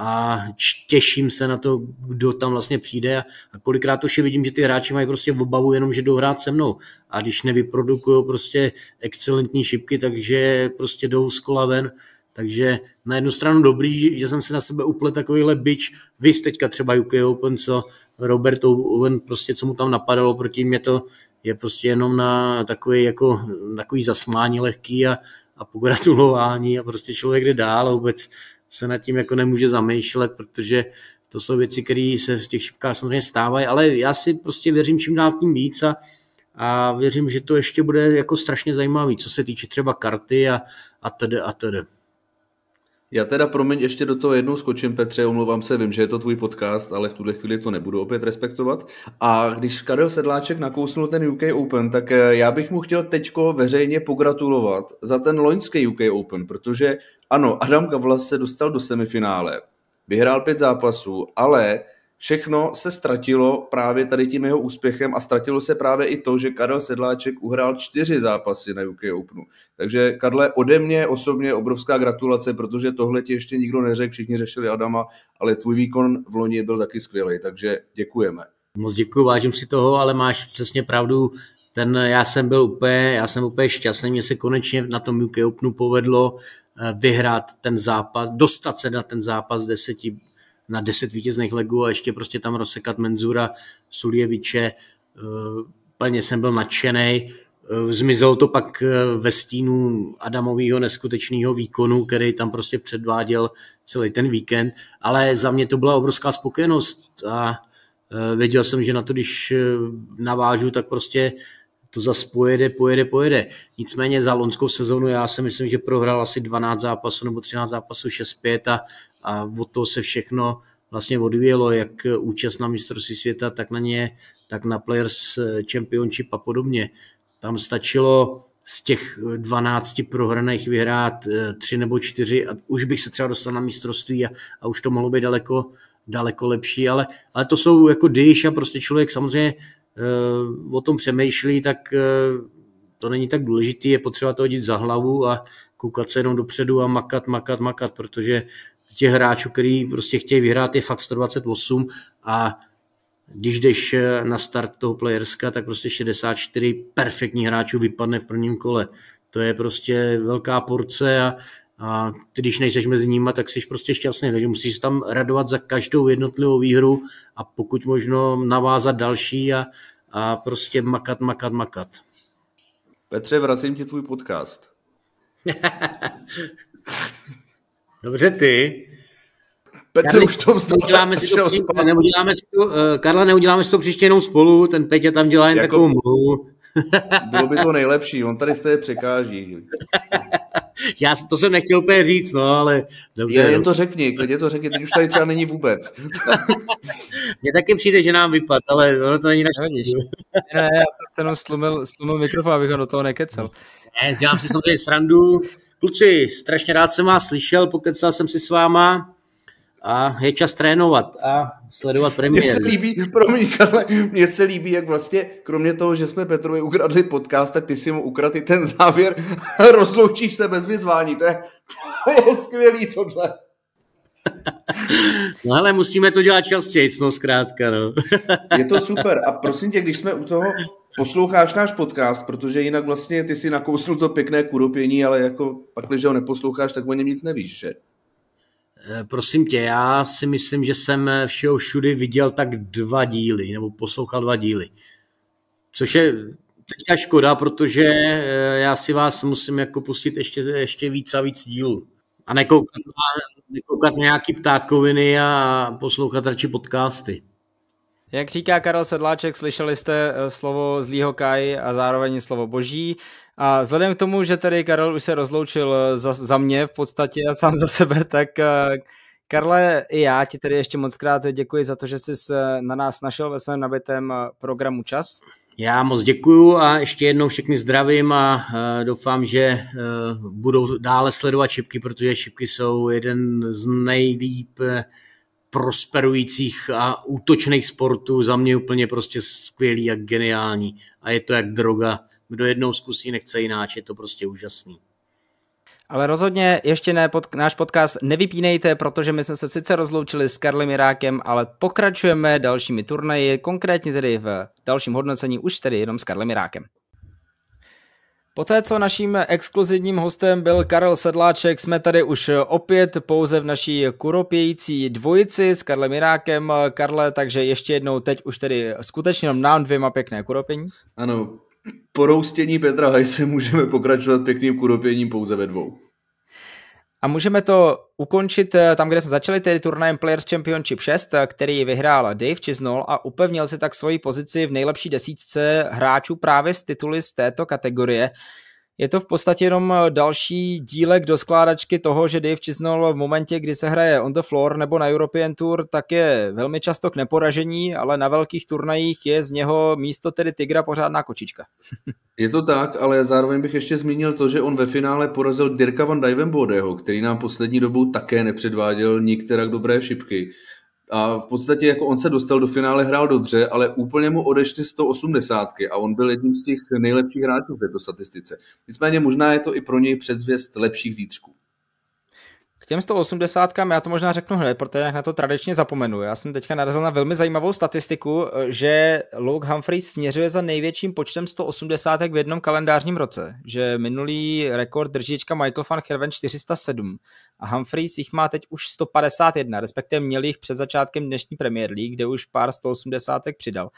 a těším se na to, kdo tam vlastně přijde a, kolikrát už je vidím, že ty hráči mají prostě v obavu jenom, že jdou hrát se mnou a když nevyprodukují prostě excelentní šipky, takže prostě jdou z kola ven, takže na jednu stranu dobrý, že jsem se na sebe uplet takovýhle bič, vy teďka třeba UK Open, co Robert Owen, prostě co mu tam napadalo, proti mě to je prostě jenom na takový, jako, takový zasmání lehký a, a pogratulování a prostě člověk jde dál a vůbec se nad tím jako nemůže zamýšlet, protože to jsou věci, které se v těch šipkách samozřejmě stávají, ale já si prostě věřím čím dál tím víc a, a věřím, že to ještě bude jako strašně zajímavé, co se týče třeba karty a, a tedy a tedy.
Já teda, promiň, ještě do toho jednou skočím, Petře, omlouvám se, vím, že je to tvůj podcast, ale v tuhle chvíli to nebudu opět respektovat. A když Karel Sedláček nakousnul ten UK Open, tak eh, já bych mu chtěl teďko veřejně pogratulovat za ten loňský UK Open, protože ano, Adam Gavla se dostal do semifinále, vyhrál pět zápasů, ale všechno se ztratilo právě tady tím jeho úspěchem a ztratilo se právě i to, že Karel Sedláček uhrál čtyři zápasy na UK Openu. Takže Karle, ode mě osobně obrovská gratulace, protože tohle ti ještě nikdo neřekl, všichni řešili Adama, ale tvůj výkon v loni byl taky skvělý, takže
děkujeme. Moc děkuji, vážím si toho, ale máš přesně pravdu, ten, já jsem byl úplně, já jsem úplně šťastný, mě se konečně na tom UK Openu povedlo Eh, vyhrát ten zápas, dostat se na ten zápas deseti, na deset vítězných legů a ještě prostě tam rozsekat Menzura, Suljeviče, eh, plně jsem byl nadšený. Eh, zmizelo to pak ve stínu Adamového neskutečného výkonu, který tam prostě předváděl celý ten víkend, ale za mě to byla obrovská spokojenost a věděl jsem, že na to, když navážu, tak prostě to zase pojede, pojede, pojede. Nicméně za loňskou sezonu já si myslím, že prohrál asi 12 zápasů nebo 13 zápasů 6-5 a, a od toho se všechno vlastně odvíjelo, jak účast na mistrovství světa, tak na ně, tak na Players Championship a podobně. Tam stačilo z těch 12 prohraných vyhrát eh, tři nebo čtyři a už bych se třeba dostal na mistrovství a, a už to mohlo být daleko, daleko lepší, ale, ale to jsou jako dyš a prostě člověk samozřejmě Eh, o tom přemýšlí, tak eh, to není tak důležité, je potřeba to hodit za hlavu a koukat se jenom dopředu a makat, makat, makat, protože těch hráčů, který prostě chtějí vyhrát, je fakt 128 a když jdeš eh, na start toho playerska, tak prostě 64 perfektních hráčů vypadne v prvním kole. To je prostě velká porce a a ty, když nejseš mezi nimi, tak jsi prostě šťastný. Takže musíš tam radovat za každou jednotlivou výhru a pokud možno navázat další a, a prostě makat, makat, makat.
Petře, vracím ti tvůj podcast.
Dobře ty. Petře Karli, už to Neuděláme si to, příště, neuděláme si to, uh, Karla, neuděláme si to příště jenom spolu, ten Petě tam dělá jen jako, takovou mluvu. bylo by to
nejlepší, on tady z té překáží.
Já to jsem nechtěl úplně říct, no, ale
dobře. Je, jen to řekni, klidně to řekni, teď už tady třeba není vůbec. Mně taky
přijde, že nám vypad, ale ono to není naše. No, ne, ne, já jsem jenom slumil, slumil mikrofon, abych ho do toho nekecel. Ne, dělám si samozřejmě srandu. Kluci, strašně rád jsem vás slyšel, pokecal jsem si s váma a je čas trénovat a sledovat premiéru. Mně se
líbí, promiň, Karle, mně se líbí, jak vlastně, kromě toho, že jsme Petrovi ukradli podcast, tak ty si mu ukradl i ten závěr rozloučíš se bez vyzvání. To je, to je skvělý tohle.
No ale musíme to dělat častěji, no zkrátka. No. Je to super a prosím
tě, když jsme u toho,
posloucháš náš podcast, protože
jinak vlastně ty si nakousnul to pěkné kuropění, ale jako pak, když ho neposloucháš, tak o něm nic nevíš, že?
Eh, prosím tě, já si myslím, že jsem eh, všeho všudy viděl tak dva díly, nebo poslouchal dva díly. Což je teďka škoda, protože eh, já si vás musím jako pustit ještě, ještě víc a víc dílů. A nekoukat na, nekoukat na nějaký ptákoviny a poslouchat radši podcasty.
Jak říká Karel Sedláček, slyšeli jste slovo zlýho kaj a zároveň slovo boží. A vzhledem k tomu, že tady Karel už se rozloučil eh, za, za mě v podstatě a sám za sebe, tak eh, Karle, i já ti tady ještě moc krát děkuji za to, že jsi eh, na nás našel ve svém nabitém programu čas.
Já moc děkuju a ještě jednou všechny zdravím a doufám, že budou dále sledovat šipky, protože šipky jsou jeden z nejlíp prosperujících a útočných sportů, za mě úplně prostě skvělý a geniální. A je to jak droga, kdo jednou zkusí, nechce jináč, je to prostě úžasný.
Ale rozhodně ještě ne, pod, náš podcast nevypínejte, protože my jsme se sice rozloučili s Karlem Irákem, ale pokračujeme dalšími turnaji, konkrétně tedy v dalším hodnocení už tedy jenom s Karlem Irákem. Poté, co naším exkluzivním hostem byl Karel Sedláček, jsme tady už opět pouze v naší kuropějící dvojici s Karlem Irákem. Karle, takže ještě jednou teď už tedy skutečně nám dvěma pěkné kuropění.
Ano, po roustění Petra Hajse můžeme pokračovat pěkným kuropěním pouze ve dvou. A můžeme to
ukončit eh, tam, kde jsme začali, tedy turnajem Players Championship 6, eh, který vyhrál Dave Chisnall a upevnil si tak svoji pozici v nejlepší desítce hráčů právě z tituly z této kategorie. Je to v podstatě jenom eh, další dílek do skládačky toho, že Dave Chisnell v momentě, kdy se hraje on the floor nebo na European Tour, tak je velmi často k neporažení, ale na velkých turnajích je z něho místo tedy Tigra pořádná kočička.
Je to tak, ale zároveň bych ještě zmínil to, že on ve finále porazil Dirka van Dijvenbodeho, který nám poslední dobu také nepředváděl nikterak dobré šipky a v podstatě jako on se dostal do finále, hrál dobře, ale úplně mu odešly 180 a on byl jedním z těch nejlepších hráčů v této statistice. Nicméně možná je to i pro něj předzvěst lepších zítřků
těm 180, já to možná řeknu hned, protože na to tradičně zapomenu. Já jsem teďka narazil na velmi zajímavou statistiku, eh, že Luke Humphreys směřuje za největším počtem 180 v jednom kalendářním roce. Že minulý rekord držíčka Michael van Herven 407 a Humphrey jich má teď už 151, respektive měl jich před začátkem dnešní Premier League, kde už pár 180 přidal.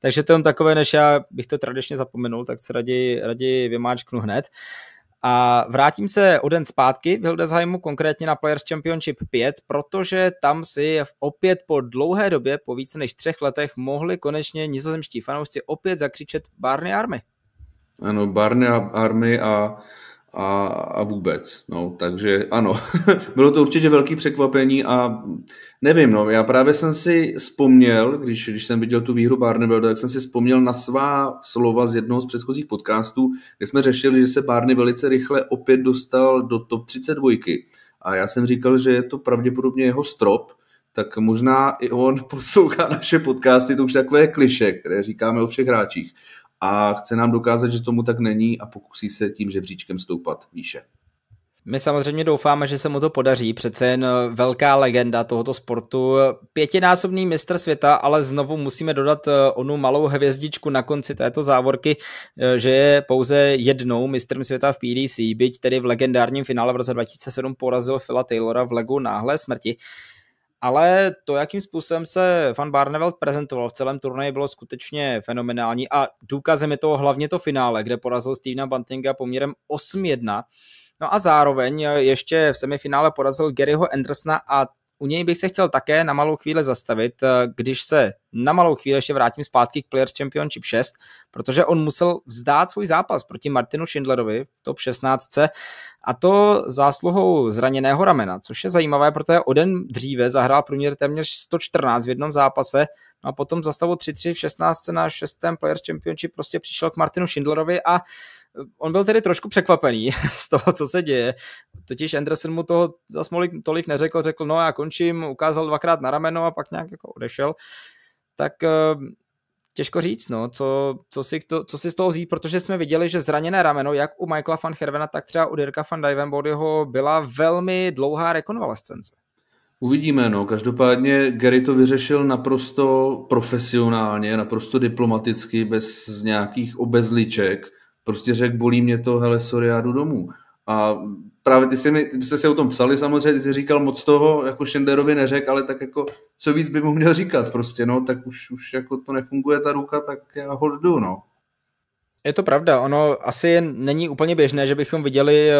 Takže to je takové, než já bych to tradičně zapomenul, tak se raději, raději vymáčknu hned. Uh, a vrátím se o den zpátky v Hildesheimu, konkrétně na Players Championship 5, protože tam si opět po dlouhé době, po více než třech letech, mohli konečně nizozemští fanoušci opět zakřičet Barney Army.
Ano, Barney Army a a, a vůbec. No, takže ano, bylo to určitě velký překvapení a nevím, no, já právě jsem si vzpomněl, když, když jsem viděl tu výhru Barnevelda, tak jsem si vzpomněl na svá slova z jednoho z předchozích podcastů, kde jsme řešili, že se Barney velice rychle opět dostal do top 32. A já jsem říkal, že je to pravděpodobně jeho strop, tak možná i on poslouchá naše podcasty, to už takové kliše, které říkáme o všech hráčích a chce nám dokázat, že tomu tak není a pokusí se tím žebříčkem stoupat výše.
My samozřejmě doufáme, že se mu to podaří, přece jen eh, velká legenda tohoto sportu, pětinásobný mistr světa, ale znovu musíme dodat eh, onu malou hvězdičku na konci této závorky, eh, že je pouze jednou mistrem světa v PDC, byť tedy v legendárním finále v roce 2007 porazil Phila Taylora v legu náhlé smrti ale to, jakým způsobem se Van Barneveld prezentoval v celém turnaji, bylo skutečně fenomenální a důkazem je to hlavně to finále, kde porazil Stevena Buntinga poměrem 8-1. No a zároveň ještě v semifinále porazil Garyho Andersona a u něj bych se chtěl také na malou chvíli zastavit, eh, když se na malou chvíli ještě vrátím zpátky k Player Championship 6, protože on musel vzdát svůj zápas proti Martinu Schindlerovi v top 16 a to zásluhou zraněného ramena, což je zajímavé, protože o den dříve zahrál průměr téměř 114 v jednom zápase no a potom za stavu 3-3 v 16 na 6. Player Championship prostě přišel k Martinu Schindlerovi a On byl tedy trošku překvapený z toho, co se děje. Totiž Anderson mu toho zas tolik neřekl, řekl, no já končím, ukázal dvakrát na rameno a pak nějak jako odešel. Tak eh, těžko říct, no, co, co, si, to, co si z toho vzít, protože jsme viděli, že zraněné rameno, jak u Michaela van Hervena, tak třeba u Dirka van Dijvenbodyho byla velmi dlouhá rekonvalescence.
Uvidíme, no. Každopádně Gary to vyřešil naprosto profesionálně, naprosto diplomaticky, bez nějakých obezliček. Prostě řekl, bolí mě to, hele, sorry, já jdu domů. A právě ty, jsi mi, ty jste si o tom psali samozřejmě, ty jsi říkal moc toho, jako Šenderovi neřek, ale tak jako co víc by mu měl říkat prostě, no, tak už, už jako to nefunguje ta ruka, tak já ho jdu, no. Je to pravda, ono asi
není úplně běžné, že bychom viděli eh,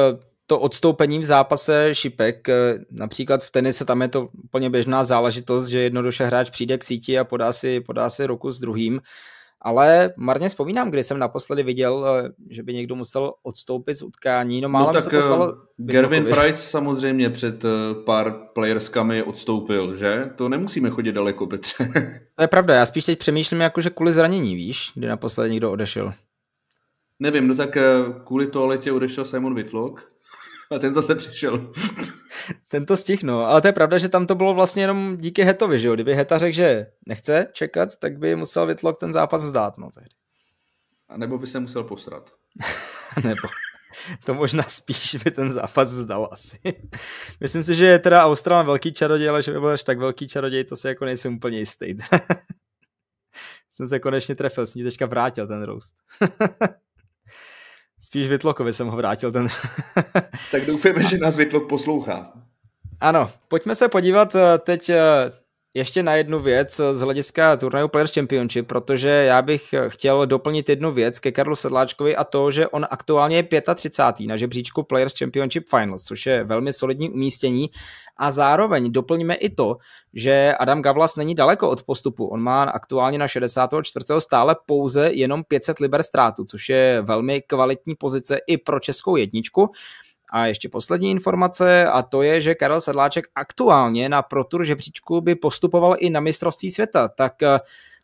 to odstoupení v zápase šipek, eh, například v tenise tam je to úplně běžná záležitost, že jednoduše hráč přijde k síti a podá si, podá si ruku s druhým ale marně vzpomínám, kdy jsem naposledy viděl, eh, že by někdo musel odstoupit z utkání. No, málem no tak se to eh, stalo... Gervin Price
samozřejmě před eh, pár playerskami odstoupil, že? To nemusíme chodit daleko, Petře. To je pravda, já
spíš teď přemýšlím jako, že kvůli zranění, víš, kdy naposledy někdo odešel.
Nevím, no tak kvůli toaletě odešel Simon Whitlock a ten zase přišel ten
to no. Ale to je pravda, že tam to bylo vlastně jenom díky Hetovi, že jo? Kdyby Heta řekl, že nechce čekat, tak by musel Vytlok ten zápas vzdát, no tehdy. A nebo by se musel
posrat. nebo.
To možná spíš by ten zápas vzdal asi. Myslím si, že je teda Australan velký čaroděj, ale že by byl až tak velký čaroděj, to se jako nejsem úplně jistý. Jsem se konečně trefil, jsem ti teďka vrátil ten roast. Spíš Vitlokovi jsem ho vrátil ten.
tak doufejme, že nás Vitlok poslouchá.
Ano, pojďme se podívat eh, teď eh, ještě na jednu věc eh, z hlediska turnaju Players Championship, protože já bych eh, chtěl doplnit jednu věc ke Karlu Sedláčkovi a to, že on aktuálně je 35. na žebříčku Players Championship Finals, což je velmi solidní umístění a zároveň doplníme i to, že Adam Gavlas není daleko od postupu. On má aktuálně na 64. stále pouze jenom 500 liber ztrátu, což je velmi kvalitní pozice i pro českou jedničku. A ještě poslední informace a to je, že Karel Sedláček aktuálně na protur žebříčku by postupoval i na mistrovství světa. Tak eh,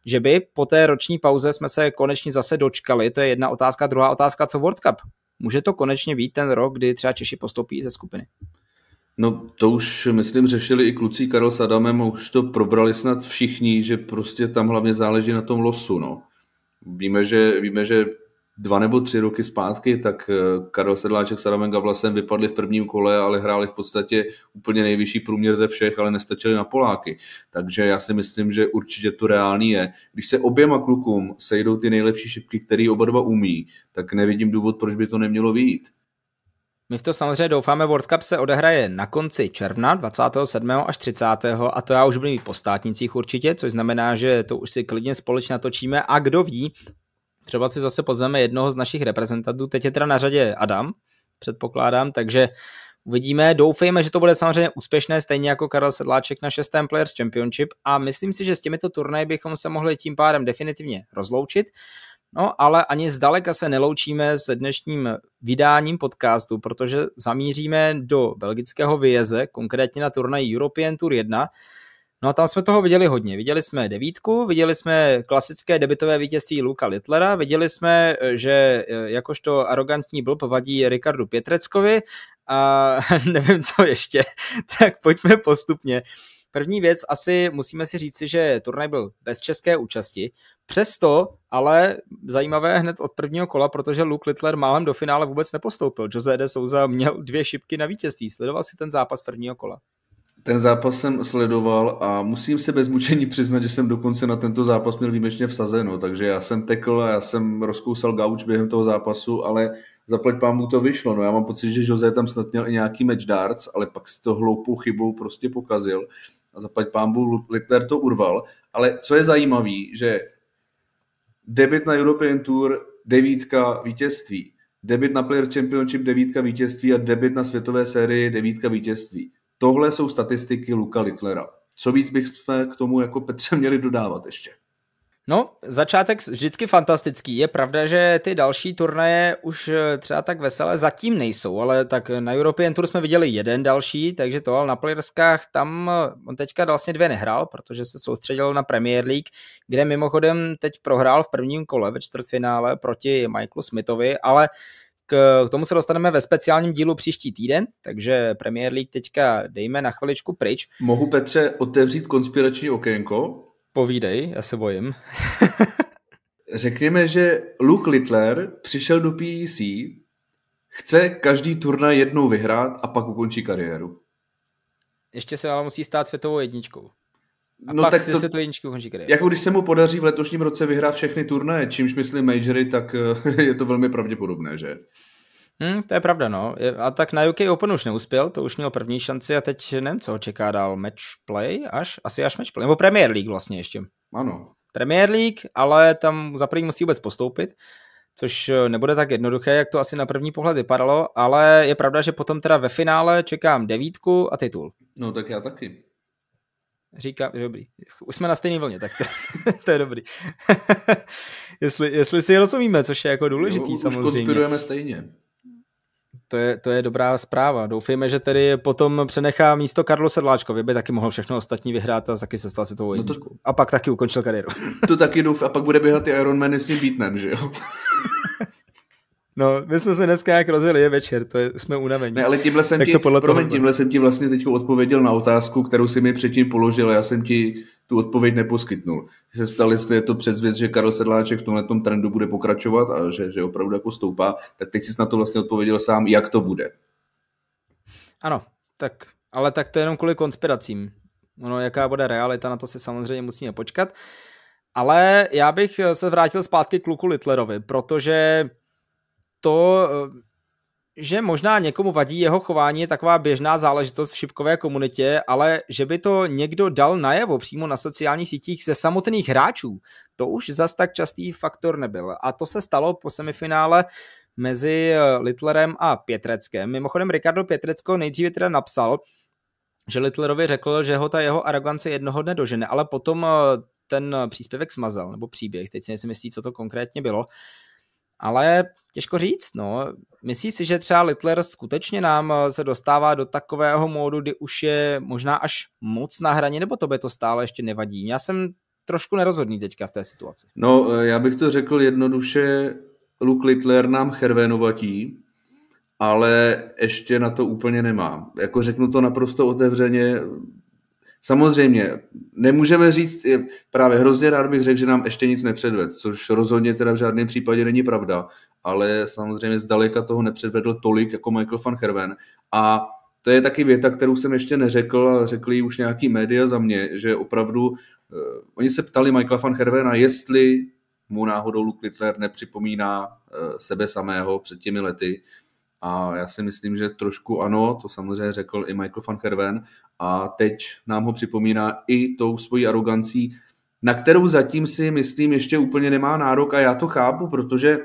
že by po té roční pauze jsme se konečně zase dočkali, to je jedna otázka. Druhá otázka, co World Cup? Může to konečně být ten rok, kdy třeba Češi postoupí ze skupiny?
No to už, myslím, řešili i kluci Karol s Adamem, už to probrali snad všichni, že prostě tam hlavně záleží na tom losu, no. Víme, že, víme, že dva nebo tři roky zpátky, tak eh, Karel Sedláček s Adamem Gavlasem vypadli v prvním kole, ale hráli v podstatě úplně nejvyšší průměr ze všech, ale nestačili na Poláky. Takže já si myslím, že určitě to reálný je. Když se oběma klukům sejdou ty nejlepší šipky, které oba dva umí, tak nevidím důvod, proč by to nemělo vyjít.
My v to samozřejmě doufáme, World Cup se odehraje na konci června, 27. až 30. a to já už budu mít po státnicích určitě, což znamená, že to už si klidně společně natočíme a kdo ví, třeba si zase pozveme jednoho z našich reprezentantů. Teď je teda na řadě Adam, předpokládám, takže uvidíme. Doufejme, že to bude samozřejmě úspěšné, stejně jako Karel Sedláček na šestém Players Championship a myslím si, že s těmito turnaji bychom se mohli tím pádem definitivně rozloučit. No, ale ani zdaleka se neloučíme s dnešním vydáním podcastu, protože zamíříme do belgického vyjeze, konkrétně na turnaj European Tour 1, No a tam jsme toho viděli hodně. Viděli jsme devítku, viděli jsme klasické debitové vítězství Luka Littlera, viděli jsme, eh, že eh, jakožto arrogantní blb vadí Rikardu Pětreckovi a nevím co ještě. tak pojďme postupně. První věc, asi musíme si říci, že turnaj byl bez české účasti. Přesto, ale zajímavé hned od prvního kola, protože Luke Littler málem do finále vůbec nepostoupil. Jose de Souza měl dvě šipky na vítězství. Sledoval si ten zápas prvního kola.
Ten zápas jsem sledoval a musím se bez mučení přiznat, že jsem dokonce na tento zápas měl výjimečně vsazeno, takže já jsem tekl a já jsem rozkousal gauč během toho zápasu, ale zaplať pámu to vyšlo. No já mám pocit, že Jose tam snad měl i nějaký match darts, ale pak si to hloupou chybou prostě pokazil a zaplať pámu Littler to urval. Ale co je zajímavé, že debit na European Tour devítka vítězství, debit na Player Championship devítka vítězství a debit na světové sérii devítka vítězství. Tohle jsou statistiky Luka Littlera. Co víc bychom k tomu jako Petře měli dodávat ještě?
No, začátek vždycky fantastický. Je pravda, že ty další turnaje už eh, třeba tak veselé zatím nejsou, ale tak na European Tour jsme viděli jeden další, takže to, ale na Playerskách tam eh, on teďka vlastně dvě nehrál, protože se soustředil na Premier League, kde mimochodem teď prohrál v prvním kole ve čtvrtfinále proti Michaelu Smithovi, ale uh, k, k tomu se dostaneme ve speciálním dílu příští týden, takže Premier League teďka dejme na
chviličku pryč. Mohu, Petře, otevřít konspirační okénko? Povídej, já se bojím. Řekněme, že Luke Littler přišel do PDC, e chce každý turnaj jednou vyhrát a pak ukončí kariéru.
Ještě se ale musí stát světovou jedničkou. A no pak tak si to, se to končí kariéru. Jako když se mu
podaří v letošním roce vyhrát všechny turnaje, čímž myslím majory, tak eh, je to velmi pravděpodobné, že?
Hmm, to je pravda, no. A tak na UK Open už neuspěl, to už měl první šanci a teď nevím, co ho čeká dál. Match play až? Asi až match play, nebo Premier League vlastně ještě. Ano. Premier League, ale tam za první musí vůbec postoupit, což eh, nebude tak jednoduché, jak to asi na první pohled vypadalo, ale je pravda, že potom teda ve finále čekám devítku a titul.
No tak já taky.
Říká dobrý, už jsme na stejné vlně, tak to, to je dobrý. jestli, jestli si rozumíme, což je jako důležitý jo, samozřejmě. Už konspirujeme stejně. To je, to je dobrá zpráva. Doufejme, že tedy potom přenechá místo Karlo Sedláčkovi, by taky mohl všechno ostatní vyhrát a taky se stal si tou no to, A pak taky ukončil kariéru.
to taky doufám. A pak bude běhat i Ironman s tím Beatnem, že jo?
No, my jsme se dneska jak rozjeli, je večer, to je, jsme unavení. Ne, ale tímhle jsem, ti, to podle promiň, toho... tímhle
jsem ti vlastně teď odpověděl na otázku, kterou si mi předtím položil, já jsem ti tu odpověď neposkytnul. Ty se ptal, jestli je to předzvěst, že Karel Sedláček v tomhle tom trendu bude pokračovat a že, že opravdu jako stoupá, tak teď jsi na to vlastně odpověděl sám, jak to bude.
Ano, tak, ale tak to je jenom kvůli konspiracím. No, jaká bude realita, na to si samozřejmě musíme počkat. Ale já bych se vrátil zpátky k Luku Littlerovi, protože to, eh, že možná někomu vadí jeho chování, je taková běžná záležitost v šipkové komunitě, ale že by to někdo dal najevo přímo na sociálních sítích ze samotných hráčů, to už zas tak častý faktor nebyl. A to se stalo po semifinále mezi eh, Littlerem a Pětreckem. Mimochodem Ricardo Pětrecko nejdříve teda napsal, že Littlerovi řekl, že ho ta jeho arogance jednoho dne dožene, ale potom eh, ten příspěvek smazal, nebo příběh, teď si myslí, co to konkrétně bylo. Uh, ale těžko říct, no. Myslíš si, že třeba Littler skutečně nám eh, se dostává do takového módu, kdy už je možná až moc na hraně, nebo by to stále ještě nevadí? Já jsem trošku nerozhodný teďka v
té situaci. No, eh, já bych to řekl jednoduše, Luke Littler nám chervénovatí, ale ještě na to úplně nemá. Jako řeknu to naprosto otevřeně, Samozřejmě, nemůžeme říct, právě hrozně rád bych řekl, že nám ještě nic nepředved, což rozhodně teda v žádném případě není pravda, ale samozřejmě zdaleka toho nepředvedl tolik jako Michael van Herven a to je taky věta, kterou jsem ještě neřekl, a řekli ji už nějaký média za mě, že opravdu, uh, oni se ptali Michaela van Hervena, jestli mu náhodou Luke Littler nepřipomíná uh, sebe samého před těmi lety. A já si myslím, že trošku ano, to samozřejmě řekl i Michael van Herven a teď nám ho připomíná i tou svojí arogancí, na kterou zatím si myslím ještě úplně nemá nárok a já to chápu, protože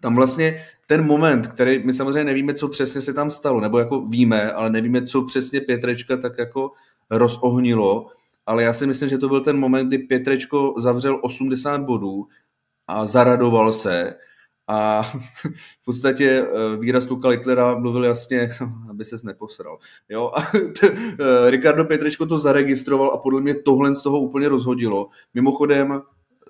tam vlastně ten moment, který my samozřejmě nevíme, co přesně se tam stalo, nebo jako víme, ale nevíme, co přesně Pětrečka tak jako rozohnilo, ale já si myslím, že to byl ten moment, kdy Pětrečko zavřel 80 bodů a zaradoval se a v podstatě eh, výraz Luka Littlera mluvil jasně, aby ses neposral. Jo? A t, eh, Ricardo Petrečko to zaregistroval a podle mě tohle z toho úplně rozhodilo. Mimochodem,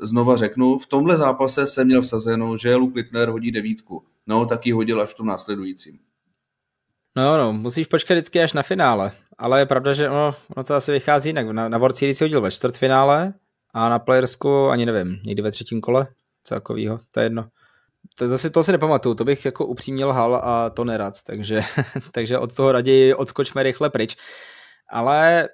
znova řeknu, v tomhle zápase jsem měl vsazeno, že Luke Littler hodí devítku. No, tak ji hodil až v tom následujícím.
No, no, musíš počkat vždycky až na finále. Ale je pravda, že ono, ono to asi vychází jinak. Na, na World Series hodil ve čtvrtfinále a na Playersku ani nevím, někdy ve třetím kole, celkovýho, to je jedno to zase to si nepamatuju, to bych jako upřímně lhal a to nerad, takže, takže od toho raději odskočme rychle pryč. Ale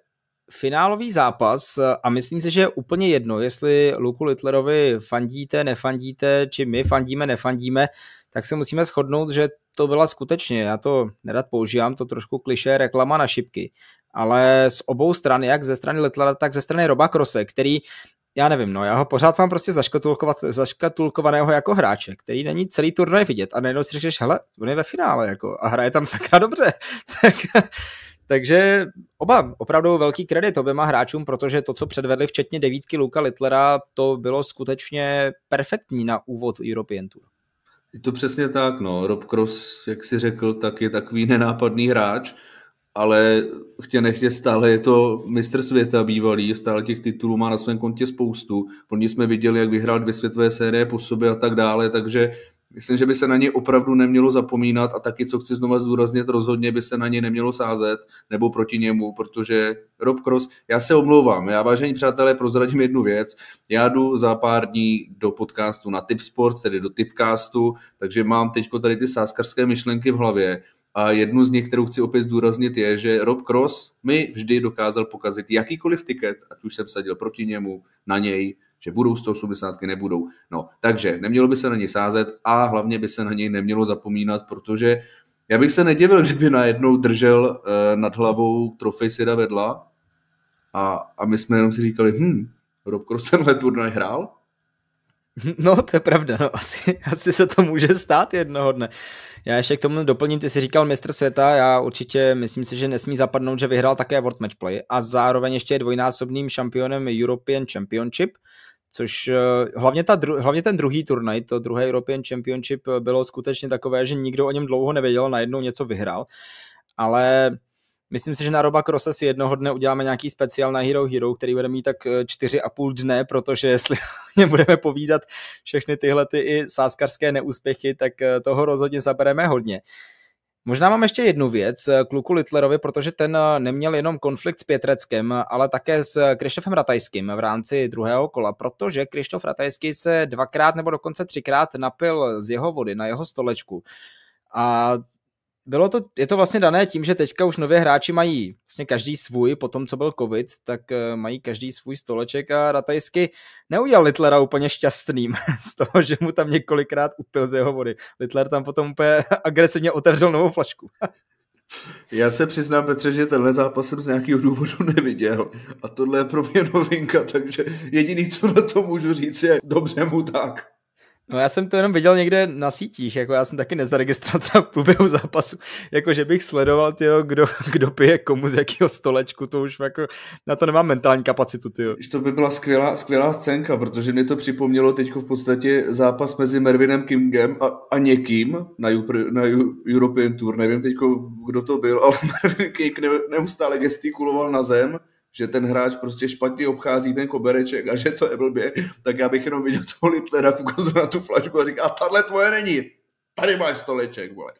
finálový zápas a myslím si, že je úplně jedno, jestli Luku Littlerovi fandíte, nefandíte, či my fandíme, nefandíme, tak se musíme shodnout, že to byla skutečně, já to nerad používám, to trošku kliše reklama na šipky, ale z obou stran, jak ze strany Littlera, tak ze strany Roba Krose, který já nevím, no, já ho pořád mám prostě zaškatulkovaného jako hráče, který není celý turnaj vidět a najednou si řekneš, hele, on je ve finále jako, a hraje tam sakra dobře. tak, takže oba, opravdu velký kredit oběma hráčům, protože to, co předvedli, včetně devítky Luka Littlera, to bylo skutečně perfektní na úvod European Tour.
Je to přesně tak, no. Rob Cross, jak si řekl, tak je takový nenápadný hráč, ale chtě nechtě stále je to mistr světa bývalý, stále těch titulů má na svém kontě spoustu. Pro ní jsme viděli, jak vyhrál dvě světové série po sobě a tak dále, takže myslím, že by se na ně opravdu nemělo zapomínat a taky, co chci znova zdůraznit, rozhodně by se na ně nemělo sázet nebo proti němu, protože Rob Cross, já se omlouvám, já vážení přátelé prozradím jednu věc, já jdu za pár dní do podcastu na Tipsport, tedy do Tipcastu, takže mám teď tady ty sáskařské myšlenky v hlavě a jednu z nich, kterou chci opět zdůraznit, je, že Rob Cross mi vždy dokázal pokazit jakýkoliv tiket, ať už jsem sadil proti němu, na něj, že budou 180, nebudou. No, takže nemělo by se na něj sázet a hlavně by se na něj nemělo zapomínat, protože já bych se nedivil, kdyby najednou držel uh, nad hlavou trofej Sida vedla a, a my jsme jenom si říkali, hm, Rob Cross tenhle turnaj hrál? No, to je pravda, no. asi, asi se to může stát jednoho dne.
Já ještě k tomu doplním, ty jsi říkal mistr světa, já určitě myslím si, že nesmí zapadnout, že vyhrál také World Match Play a zároveň ještě je dvojnásobným šampionem European Championship, což eh, hlavně, ta, dru, hlavně ten druhý turnaj, to druhé European Championship eh, bylo skutečně takové, že nikdo o něm dlouho nevěděl, najednou něco vyhrál, ale Myslím si, že na Roba Krose si jednoho dne uděláme nějaký speciál na Hero Hero, který bude mít tak eh, čtyři a půl dne, protože jestli mě budeme povídat všechny tyhle ty i sáskarské neúspěchy, tak eh, toho rozhodně zabereme hodně. Možná mám ještě jednu věc eh, kluku Littlerovi, protože ten neměl jenom konflikt s Pětreckem, ale také s Krištofem Ratajským v rámci druhého kola, protože Krištof Ratajský se dvakrát nebo dokonce třikrát napil z jeho vody na jeho stolečku. A bylo to, je to vlastně dané tím, že teďka už nově hráči mají vlastně každý svůj, po tom, co byl covid, tak eh, mají každý svůj stoleček a Ratajsky neudělal Litlera úplně šťastným z toho, že mu tam několikrát upil z jeho vody. Litler tam potom úplně agresivně otevřel novou flašku.
Já se přiznám, Petře, že tenhle zápas jsem z nějakého důvodu neviděl a tohle je pro mě novinka, takže jediný, co na to můžu říct, je dobře mu tak.
No já jsem to jenom viděl někde na sítích, jako já jsem taky nezaregistroval třeba v průběhu zápasu, jako že bych sledoval, tyjo, kdo, kdo pije komu z jakého stolečku, to už jako na to nemám mentální kapacitu, tyjo. To by byla
skvělá, skvělá scénka, protože mě to připomnělo teď v podstatě zápas mezi Mervinem Kingem a, a někým na, Upr, na U, European Tour, nevím teď, kdo to byl, ale Mervin King neustále gestikuloval na zem že ten hráč prostě špatně obchází ten kobereček a že to je blbě, tak já bych jenom viděl toho Litlera, ukázal na tu flašku a říkal, a tahle tvoje není, tady máš stoleček, vole.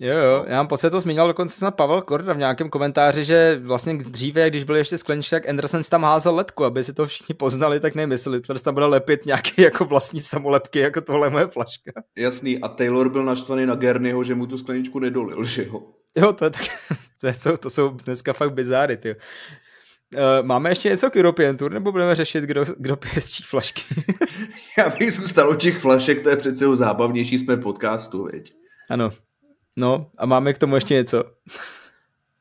Jo, jo, já mám pocit, to zmínil dokonce snad Pavel Korda v nějakém komentáři, že vlastně dříve, když byl ještě sklenčky, tak Anderson tam házel letku, aby si to všichni poznali, tak nemysleli, jestli tam bude lepit nějaké jako vlastní samolepky, jako tohle moje flaška.
Jasný, a Taylor byl naštvaný na Gernyho, že mu tu skleničku nedolil, že jo? Jo, to, je tak, to, jsou, to jsou dneska fakt bizáry, ty.
Eh, máme ještě něco k European Tour, nebo budeme řešit, kdo, kdo pěstí flašky?
Já bych zůstal u těch flašek, to je přece o zábavnější, jsme podcastu, věď. Ano.
No, a máme k tomu ještě něco?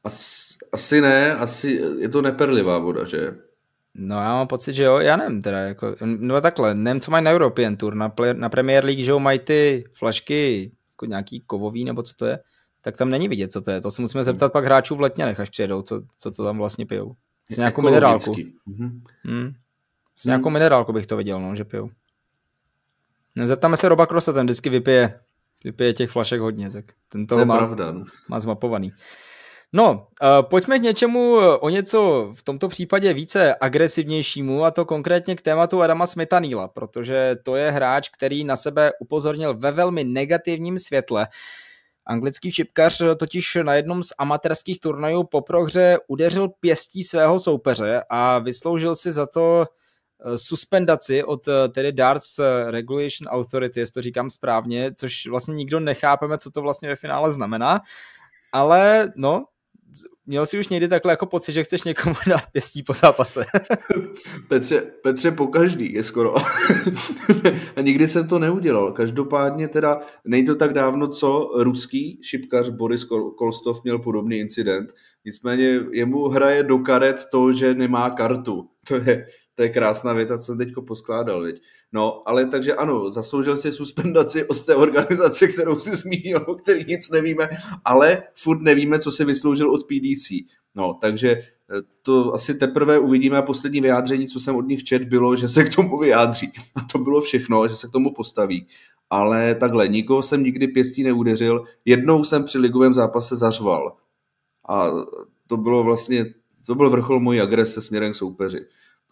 Asi, asi ne, asi
je to neperlivá voda, že?
No já mám pocit, že jo, já nevím teda, jako, no takhle, nevím, co mají na European Tour, na, play, na Premier League, že jo, mají ty flašky, jako nějaký kovový, nebo co to je, tak tam není vidět, co to je, to se musíme zeptat pak hráčů v Letněnech, až přijedou, co, co to tam vlastně pijou. S nějakou minerálku.
mm Hmm. S hmm.
nějakou mm. minerálku bych to viděl, no, že piju. zeptáme se Roba Krosa, ten vždycky vypije, vypije těch flašek hodně, tak ten toho to má, pravda, no. má zmapovaný. No, eh, pojďme k něčemu eh, o něco v tomto případě více agresivnějšímu a to konkrétně k tématu Adama Smitaníla, protože to je hráč, který na sebe upozornil ve velmi negativním světle. Anglický šipkař totiž na jednom z amatérských turnajů po prohře udeřil pěstí svého soupeře a vysloužil si za to eh, suspendaci od eh, tedy Darts Regulation Authority, jestli to říkám správně, což vlastně nikdo nechápeme, co to vlastně ve finále znamená. Ale no, měl jsi už někdy takhle jako pocit, že chceš někomu dát pěstí po zápase?
Petře, Petře po každý je skoro. A nikdy jsem to neudělal. Každopádně teda, nejde to tak dávno, co ruský šipkař Boris Kolstov měl podobný incident. Nicméně jemu hraje do karet to, že nemá kartu. To je, to je krásná věta, co jsem teď poskládal, viď? No, ale takže ano, zasloužil si suspendaci od té organizace, kterou si zmínil, o který nic nevíme, ale furt nevíme, co si vysloužil od PDC. No, takže eh, to asi teprve uvidíme a poslední vyjádření, co jsem od nich čet, bylo, že se k tomu vyjádří. A to bylo všechno, že se k tomu postaví. Ale takhle, nikoho jsem nikdy pěstí neudeřil. Jednou jsem při ligovém zápase zařval. A to bylo vlastně, to byl vrchol mojí agrese směrem k soupeři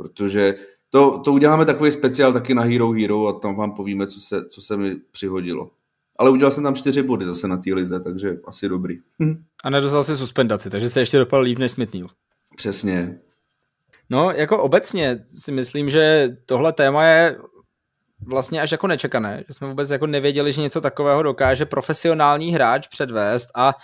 protože to, to uděláme takový speciál taky na Hero Hero a tam vám povíme, co se, co se mi přihodilo. Ale udělal jsem tam čtyři body zase na té lize, takže asi dobrý.
Hm. A nedostal si suspendaci, takže se ještě dopadl líp než Smith
Přesně.
No, jako obecně si myslím, že tohle téma je vlastně až jako nečekané, že jsme vůbec jako nevěděli, že něco takového dokáže profesionální hráč předvést a uh,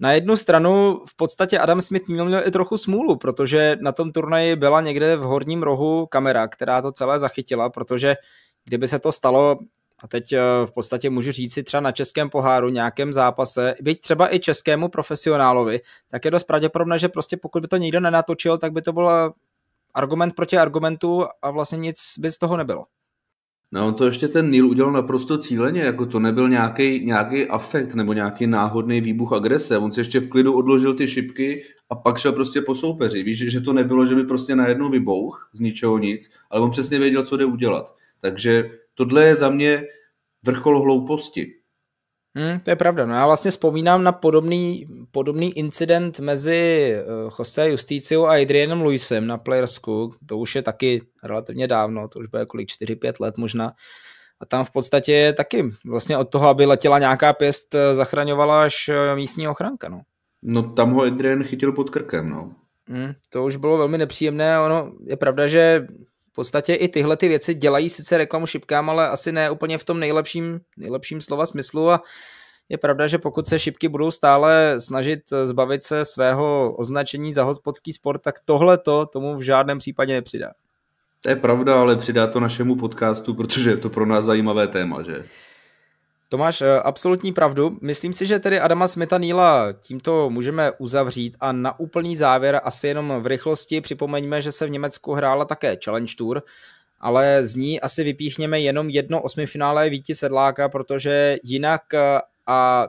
na jednu stranu v podstatě Adam Smith měl, měl i trochu smůlu, protože na tom turnaji byla někde v horním rohu kamera, která to celé zachytila, protože kdyby se to stalo, a teď eh, v podstatě můžu říct si třeba na českém poháru, nějakém zápase, byť třeba i českému profesionálovi, tak je dost pravděpodobné, že prostě pokud by to někdo nenatočil, tak by to bylo argument proti argumentu a vlastně nic by z toho nebylo.
No, on to ještě ten Neil udělal naprosto cíleně, jako to nebyl nějaký nějaký afekt nebo nějaký náhodný výbuch agrese. On se ještě v klidu odložil ty šipky a pak šel prostě po soupeři. Víš, že to nebylo, že by prostě najednou vybouch z ničeho nic, ale on přesně věděl, co jde udělat. Takže tohle je za mě vrchol hlouposti.
Hmm, to je pravda. No já vlastně vzpomínám na podobný, podobný incident mezi eh, Jose Justiciou a Adrianem Luisem na Playersku. To už je taky relativně dávno, to už bude kolik 4-5 let možná. A tam v podstatě taky vlastně od toho, aby letěla nějaká pěst, eh, zachraňovala až eh, místní ochranka. No,
no tam ho Adrian chytil pod krkem, no. Hmm,
to už bylo velmi nepříjemné. Ono je pravda, že podstatě i tyhle ty věci dělají sice reklamu šipkám, ale asi ne úplně v tom nejlepším, nejlepším slova smyslu a je pravda, že pokud se šipky budou stále snažit zbavit se svého označení za hospodský sport, tak tohle to tomu v žádném případě nepřidá.
To je pravda, ale přidá to našemu podcastu, protože je to pro nás zajímavé téma, že?
To máš eh, absolutní pravdu. Myslím si, že tedy Adama Smita Nýla tímto můžeme uzavřít a na úplný závěr asi jenom v rychlosti připomeňme, že se v Německu hrála také Challenge Tour, ale z ní asi vypíchněme jenom jedno osmifinále Víti Sedláka, protože jinak eh, a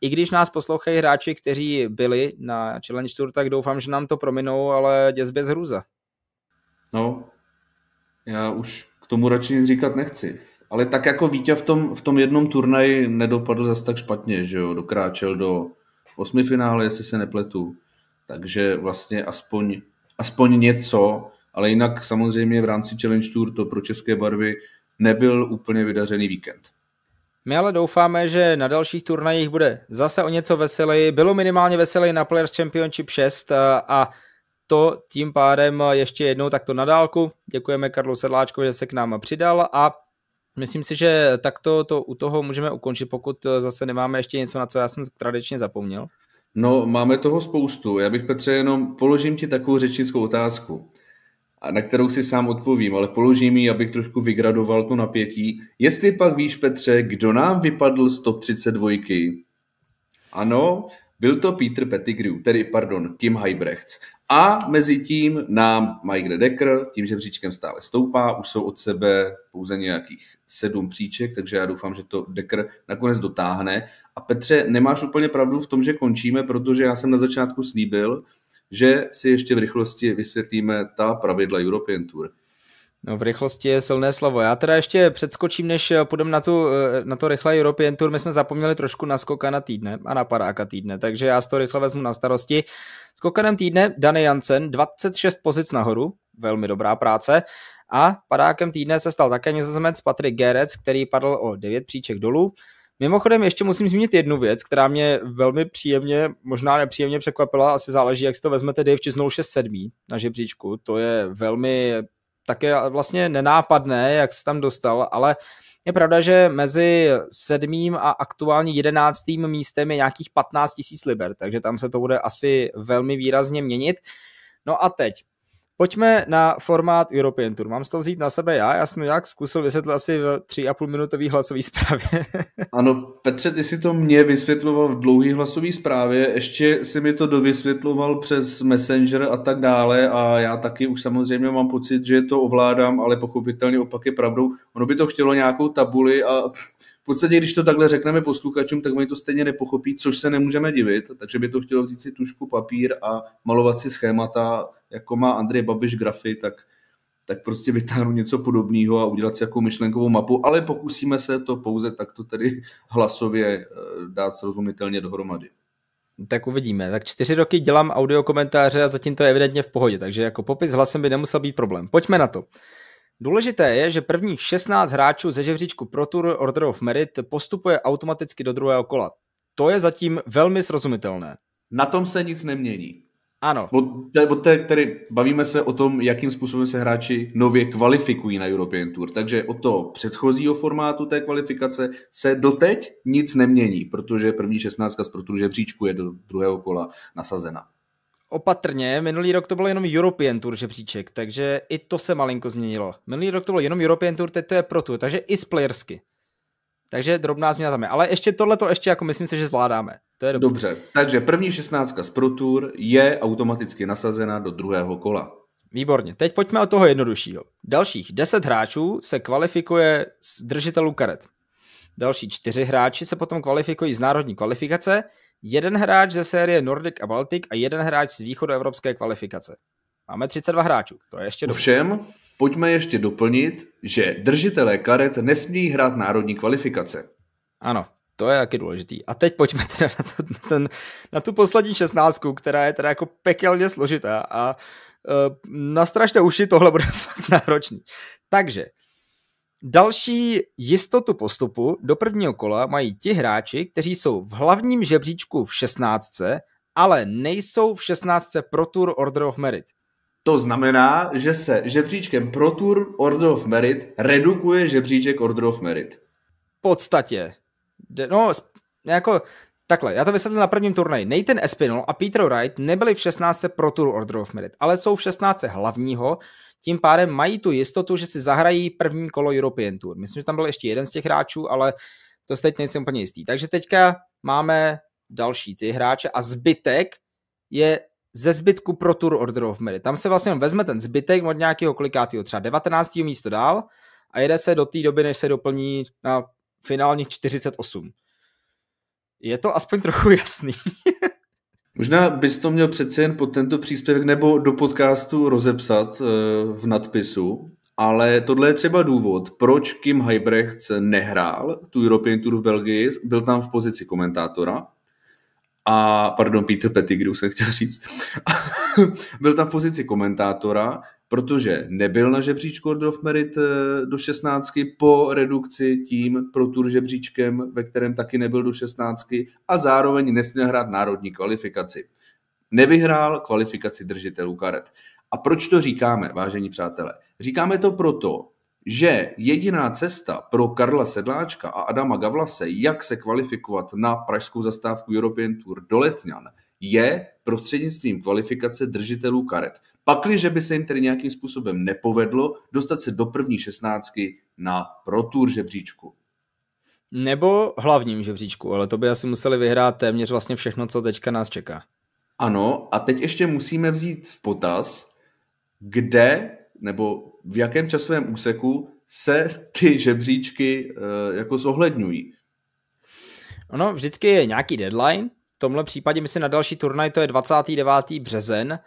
i když nás poslouchají hráči, kteří byli na Challenge Tour, tak doufám, že nám to prominou, ale děs bez hrůza.
No, já už k tomu radši nic říkat nechci ale tak jako Vítě v tom, v tom jednom turnaji nedopadl zase tak špatně, že jo, dokráčel do osmi finále, jestli se nepletu. Takže vlastně aspoň, aspoň něco, ale jinak samozřejmě v rámci Challenge Tour to pro české barvy nebyl úplně vydařený víkend.
My ale doufáme, že na dalších turnajích bude zase o něco veselý. Bylo minimálně veselý na Players Championship 6 a to tím pádem ještě jednou takto na dálku. Děkujeme Karlu Sedláčkovi, že se k nám přidal a Myslím si, že takto to u toho můžeme ukončit, pokud eh, zase nemáme ještě něco, na co
já jsem tradičně zapomněl. No, máme toho spoustu. Já bych, Petře, jenom položím ti takovou řečnickou otázku, na kterou si sám odpovím, ale položím ji, abych trošku vygradoval to napětí. Jestli pak víš, Petře, kdo nám vypadl z top 32? Ano, byl to Peter Pettigrew, tedy, pardon, Kim Heibrechts. A mezi tím nám Mike Redeker, tím, že příčkem stále stoupá, už jsou od sebe pouze nějakých sedm příček, takže já doufám, že to Decker nakonec dotáhne. A Petře, nemáš úplně pravdu v tom, že končíme, protože já jsem na začátku slíbil, že si ještě v rychlosti vysvětlíme ta pravidla European Tour. No v rychlosti je silné slovo. Já teda
ještě předskočím, než eh, půjdem na, tu, eh, na to rychle European Tour. My jsme zapomněli trošku na na týdne a na padáka týdne, takže já to rychle vezmu na starosti. Skokanem týdne Dany Jansen, 26 pozic nahoru, velmi dobrá práce. A padákem týdne se stal také nizozemec Patrik Gerec, který padl o 9 příček dolů. Mimochodem ještě musím zmínit jednu věc, která mě velmi příjemně, možná nepříjemně překvapila, asi záleží, jak si to vezmete, Dave Chisnou 6 7 na žebříčku, to je velmi také vlastně nenápadné, jak se tam dostal, ale je pravda, že mezi sedmým a aktuálně jedenáctým místem je nějakých 15 tisíc liber, takže tam se to bude asi velmi výrazně měnit. No a teď, Pojďme na formát European Tour. Mám to vzít na sebe já? Já jsem nějak zkusil vysvětlit asi v tři a půl minutový
hlasový zprávě. ano, Petře, ty si to mě vysvětloval v dlouhý hlasový zprávě, ještě si mi to dovysvětloval přes Messenger a tak dále a já taky už samozřejmě mám pocit, že to ovládám, ale pochopitelně opak je pravdou. Ono by to chtělo nějakou tabuli a podstatě, když to takhle řekneme posluchačům, tak oni to stejně nepochopí, což se nemůžeme divit, takže by to chtělo vzít si tušku, papír a malovat si schémata, jako má Andrej Babiš grafy, tak, tak prostě vytáhnu něco podobného a udělat si jakou myšlenkovou mapu, ale pokusíme se to pouze takto tedy hlasově eh, dát srozumitelně dohromady. Tak uvidíme.
Tak čtyři roky dělám audio komentáře a zatím to je evidentně v pohodě, takže jako popis hlasem by nemusel být problém. Pojďme na to. Důležité je, že prvních 16 hráčů ze žebříčku Pro Tour Order of Merit postupuje automaticky do druhého kola. To je
zatím velmi srozumitelné. Na tom se nic nemění. Ano. Od té, od té, které bavíme se o tom, jakým způsobem se hráči nově kvalifikují na European Tour. Takže od toho předchozího formátu té kvalifikace se doteď nic nemění, protože první 16 z Pro Tour žebříčku je do druhého kola nasazena
opatrně, minulý rok to bylo jenom European Tour žebříček, takže i to se malinko změnilo. Minulý rok to bylo jenom European Tour, teď to je Pro Tour, takže i splayersky. Takže drobná změna tam je. Ale ještě tohle to ještě jako myslím si, že zvládáme.
To je dobrý. Dobře, takže první šestnáctka z Pro Tour je automaticky nasazena do druhého kola. Výborně. Teď pojďme od toho jednoduššího. Dalších 10 hráčů se kvalifikuje
z držitelů karet. Další čtyři hráči se potom kvalifikují z národní kvalifikace jeden hráč ze série Nordic a Baltic a jeden hráč z východu evropské kvalifikace.
Máme 32 hráčů, to je ještě Ovšem, dobrý. pojďme ještě doplnit, že držitelé karet nesmí hrát národní kvalifikace. Ano, to je taky důležitý. A teď pojďme
teda na, to, na, ten, na tu poslední šestnáctku, která je teda jako pekelně složitá a uh, eh, strašné uši, tohle bude fakt náročný. Takže, Další jistotu postupu do prvního kola mají ti hráči, kteří jsou v hlavním žebříčku v 16, ale nejsou v 16 pro Tour Order of Merit.
To znamená, že se žebříčkem Pro Tour Order of Merit redukuje žebříček Order of Merit. V podstatě.
No, jako Takhle, já to vysvětlím na prvním turnaji. Nathan Espinol a Peter Wright nebyli v 16 pro Tour Order of Merit, ale jsou v 16 hlavního, tím pádem mají tu jistotu, že si zahrají první kolo European Tour. Myslím, že tam byl ještě jeden z těch hráčů, ale to teď nejsem úplně jistý. Takže teďka máme další ty hráče a zbytek je ze zbytku pro Tour Order of Merit. Tam se vlastně vezme ten zbytek od nějakého kolikátého, třeba 19. místo dál a jede se do té doby, než se doplní na finálních 48. Je to aspoň trochu jasný.
Možná bys to měl přece jen pod tento příspěvek nebo do podcastu rozepsat eh, v nadpisu, ale tohle je třeba důvod, proč Kim Heibrecht nehrál tu European Tour v Belgii, byl tam v pozici komentátora a, pardon, Peter Pettigrew jsem chtěl říct, byl tam v pozici komentátora, protože nebyl na žebříčku Order of Merit eh, do 16 po redukci tím pro tur žebříčkem, ve kterém taky nebyl do 16 a zároveň nesměl hrát národní kvalifikaci. Nevyhrál kvalifikaci držitelů karet. A proč to říkáme, vážení přátelé? Říkáme to proto, že jediná cesta pro Karla Sedláčka a Adama Gavlase, jak se kvalifikovat na pražskou zastávku European Tour do Letňan, je prostřednictvím kvalifikace držitelů karet. Pakliže by se jim tedy nějakým způsobem nepovedlo dostat se do první šestnáctky na protůr žebříčku.
Nebo hlavním žebříčku, ale to by asi museli vyhrát téměř vlastně všechno, co teďka nás čeká.
Ano, a teď ještě musíme vzít v potaz, kde nebo v jakém časovém úseku se ty žebříčky eh, jako zohledňují. Ono vždycky je nějaký
deadline, tomhle případě, myslím, na další turnaj to je 29. březen,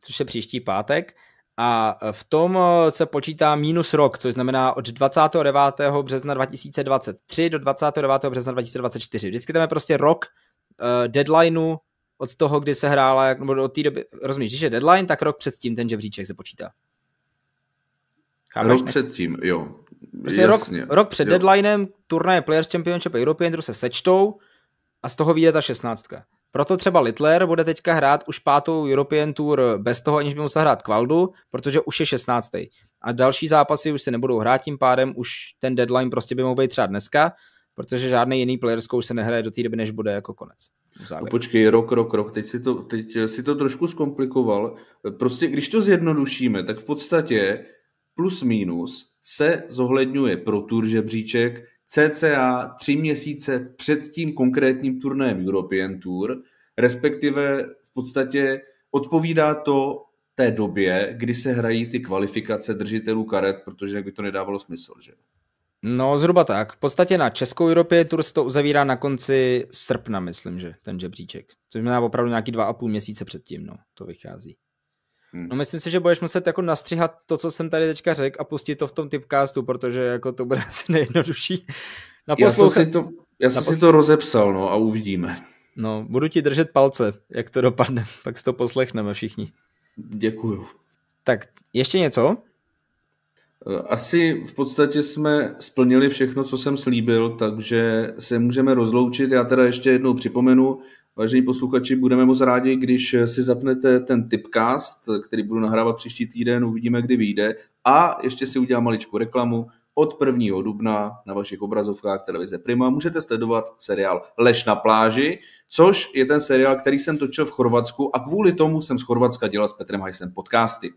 což je příští pátek. A v tom eh, se počítá minus rok, což znamená od 29. března 2023 do 29. března 2024. Vždycky tam je prostě rok uh, deadlineu od toho, kdy se hrála, nebo od té doby, rozumíš, když je deadline, tak rok předtím ten žebříček se počítá.
Chápeš? Rok ne? předtím, jo. Prostě Jasně. Rok, rok před jo.
deadlinem turnaje Players Championship European, se sečtou a z toho vyjde ta šestnáctka. Proto třeba Littler bude teďka hrát už pátou European Tour bez toho, aniž by musel hrát Kvaldu, protože už je 16. A další zápasy už se nebudou hrát, tím pádem už ten deadline prostě by mohl být třeba dneska, protože žádný jiný playerskou už se nehraje do té doby, než bude jako konec.
No počkej, rok, rok, rok, teď si, to, teď si to trošku zkomplikoval. Prostě když to zjednodušíme, tak v podstatě plus minus se zohledňuje pro tour žebříček, cca tři měsíce před tím konkrétním turnajem European Tour, respektive v podstatě odpovídá to té době, kdy se hrají ty kvalifikace držitelů karet, protože jak by to nedávalo smysl, že? No, zhruba tak. V podstatě na Českou Evropě Tour se to uzavírá na konci srpna, myslím,
že ten žebříček. Což znamená opravdu nějaký dva a půl měsíce předtím, no, to vychází. Hmm. No myslím si, že budeš muset jako nastřihat to, co jsem tady teďka řekl a pustit to v tom typcastu, protože jako to bude asi nejjednodušší. Já jsem si to, já jsem si
to rozepsal no, a uvidíme.
No, budu ti držet palce, jak to dopadne, pak si to poslechneme všichni. Děkuju.
Tak, ještě něco? E, asi v podstatě jsme splnili všechno, co jsem slíbil, takže se můžeme rozloučit. Já teda ještě jednou připomenu, Vážení posluchači, budeme moc rádi, když si zapnete ten tipcast, který budu nahrávat příští týden, uvidíme, kdy vyjde. A ještě si udělám maličku reklamu. Od 1. dubna na vašich obrazovkách televize Prima můžete sledovat seriál Lež na pláži, což je ten seriál, který jsem točil v Chorvatsku a kvůli tomu jsem z Chorvatska dělal s Petrem Hajsem podcasty.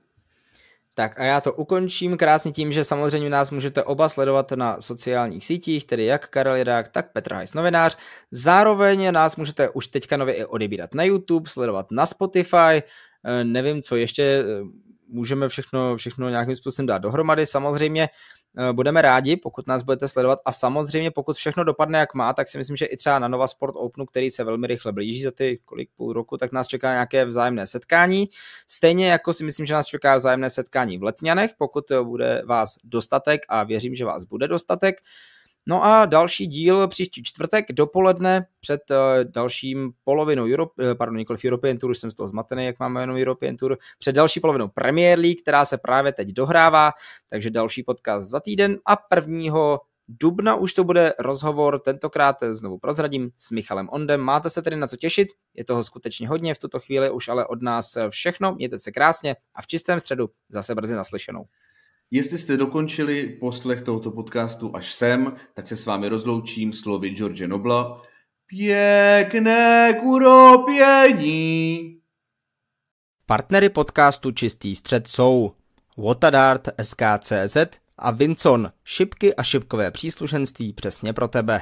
Tak a já to ukončím krásně tím, že samozřejmě nás můžete oba sledovat na sociálních sítích, tedy jak Karel Jirák, tak Petr Hajs novinář. Zároveň nás můžete už teďka nově i odebírat na YouTube, sledovat na Spotify, eh, nevím, co ještě eh, můžeme všechno, všechno nějakým způsobem dát dohromady. Samozřejmě Eh, budeme rádi, pokud nás budete sledovat a samozřejmě pokud všechno dopadne jak má, tak si myslím, že i třeba na Nova Sport Openu, který se velmi rychle blíží za ty kolik půl roku, tak nás čeká nějaké vzájemné setkání. Stejně jako si myslím, že nás čeká vzájemné setkání v Letňanech, pokud eh, bude vás dostatek a věřím, že vás bude dostatek. No a další díl příští čtvrtek dopoledne před eh, dalším polovinou Europe, eh, pardon, nikoliv European Tour, už jsem z toho zmatený, jak máme jenom European Tour, před další polovinou Premier League, která se právě teď dohrává, takže další podcast za týden a prvního dubna už to bude rozhovor, tentokrát znovu prozradím, s Michalem Ondem. Máte se tedy na co těšit, je toho skutečně hodně, v tuto chvíli už ale od nás všechno, mějte se krásně a
v čistém středu zase brzy naslyšenou. Jestli jste dokončili poslech tohoto podcastu až sem, tak se s vámi rozloučím slovy George Nobla. Pěkné kuropění! Partnery podcastu Čistý
střed jsou Watadart SKCZ a Vincent. šipky a šipkové příslušenství přesně pro tebe.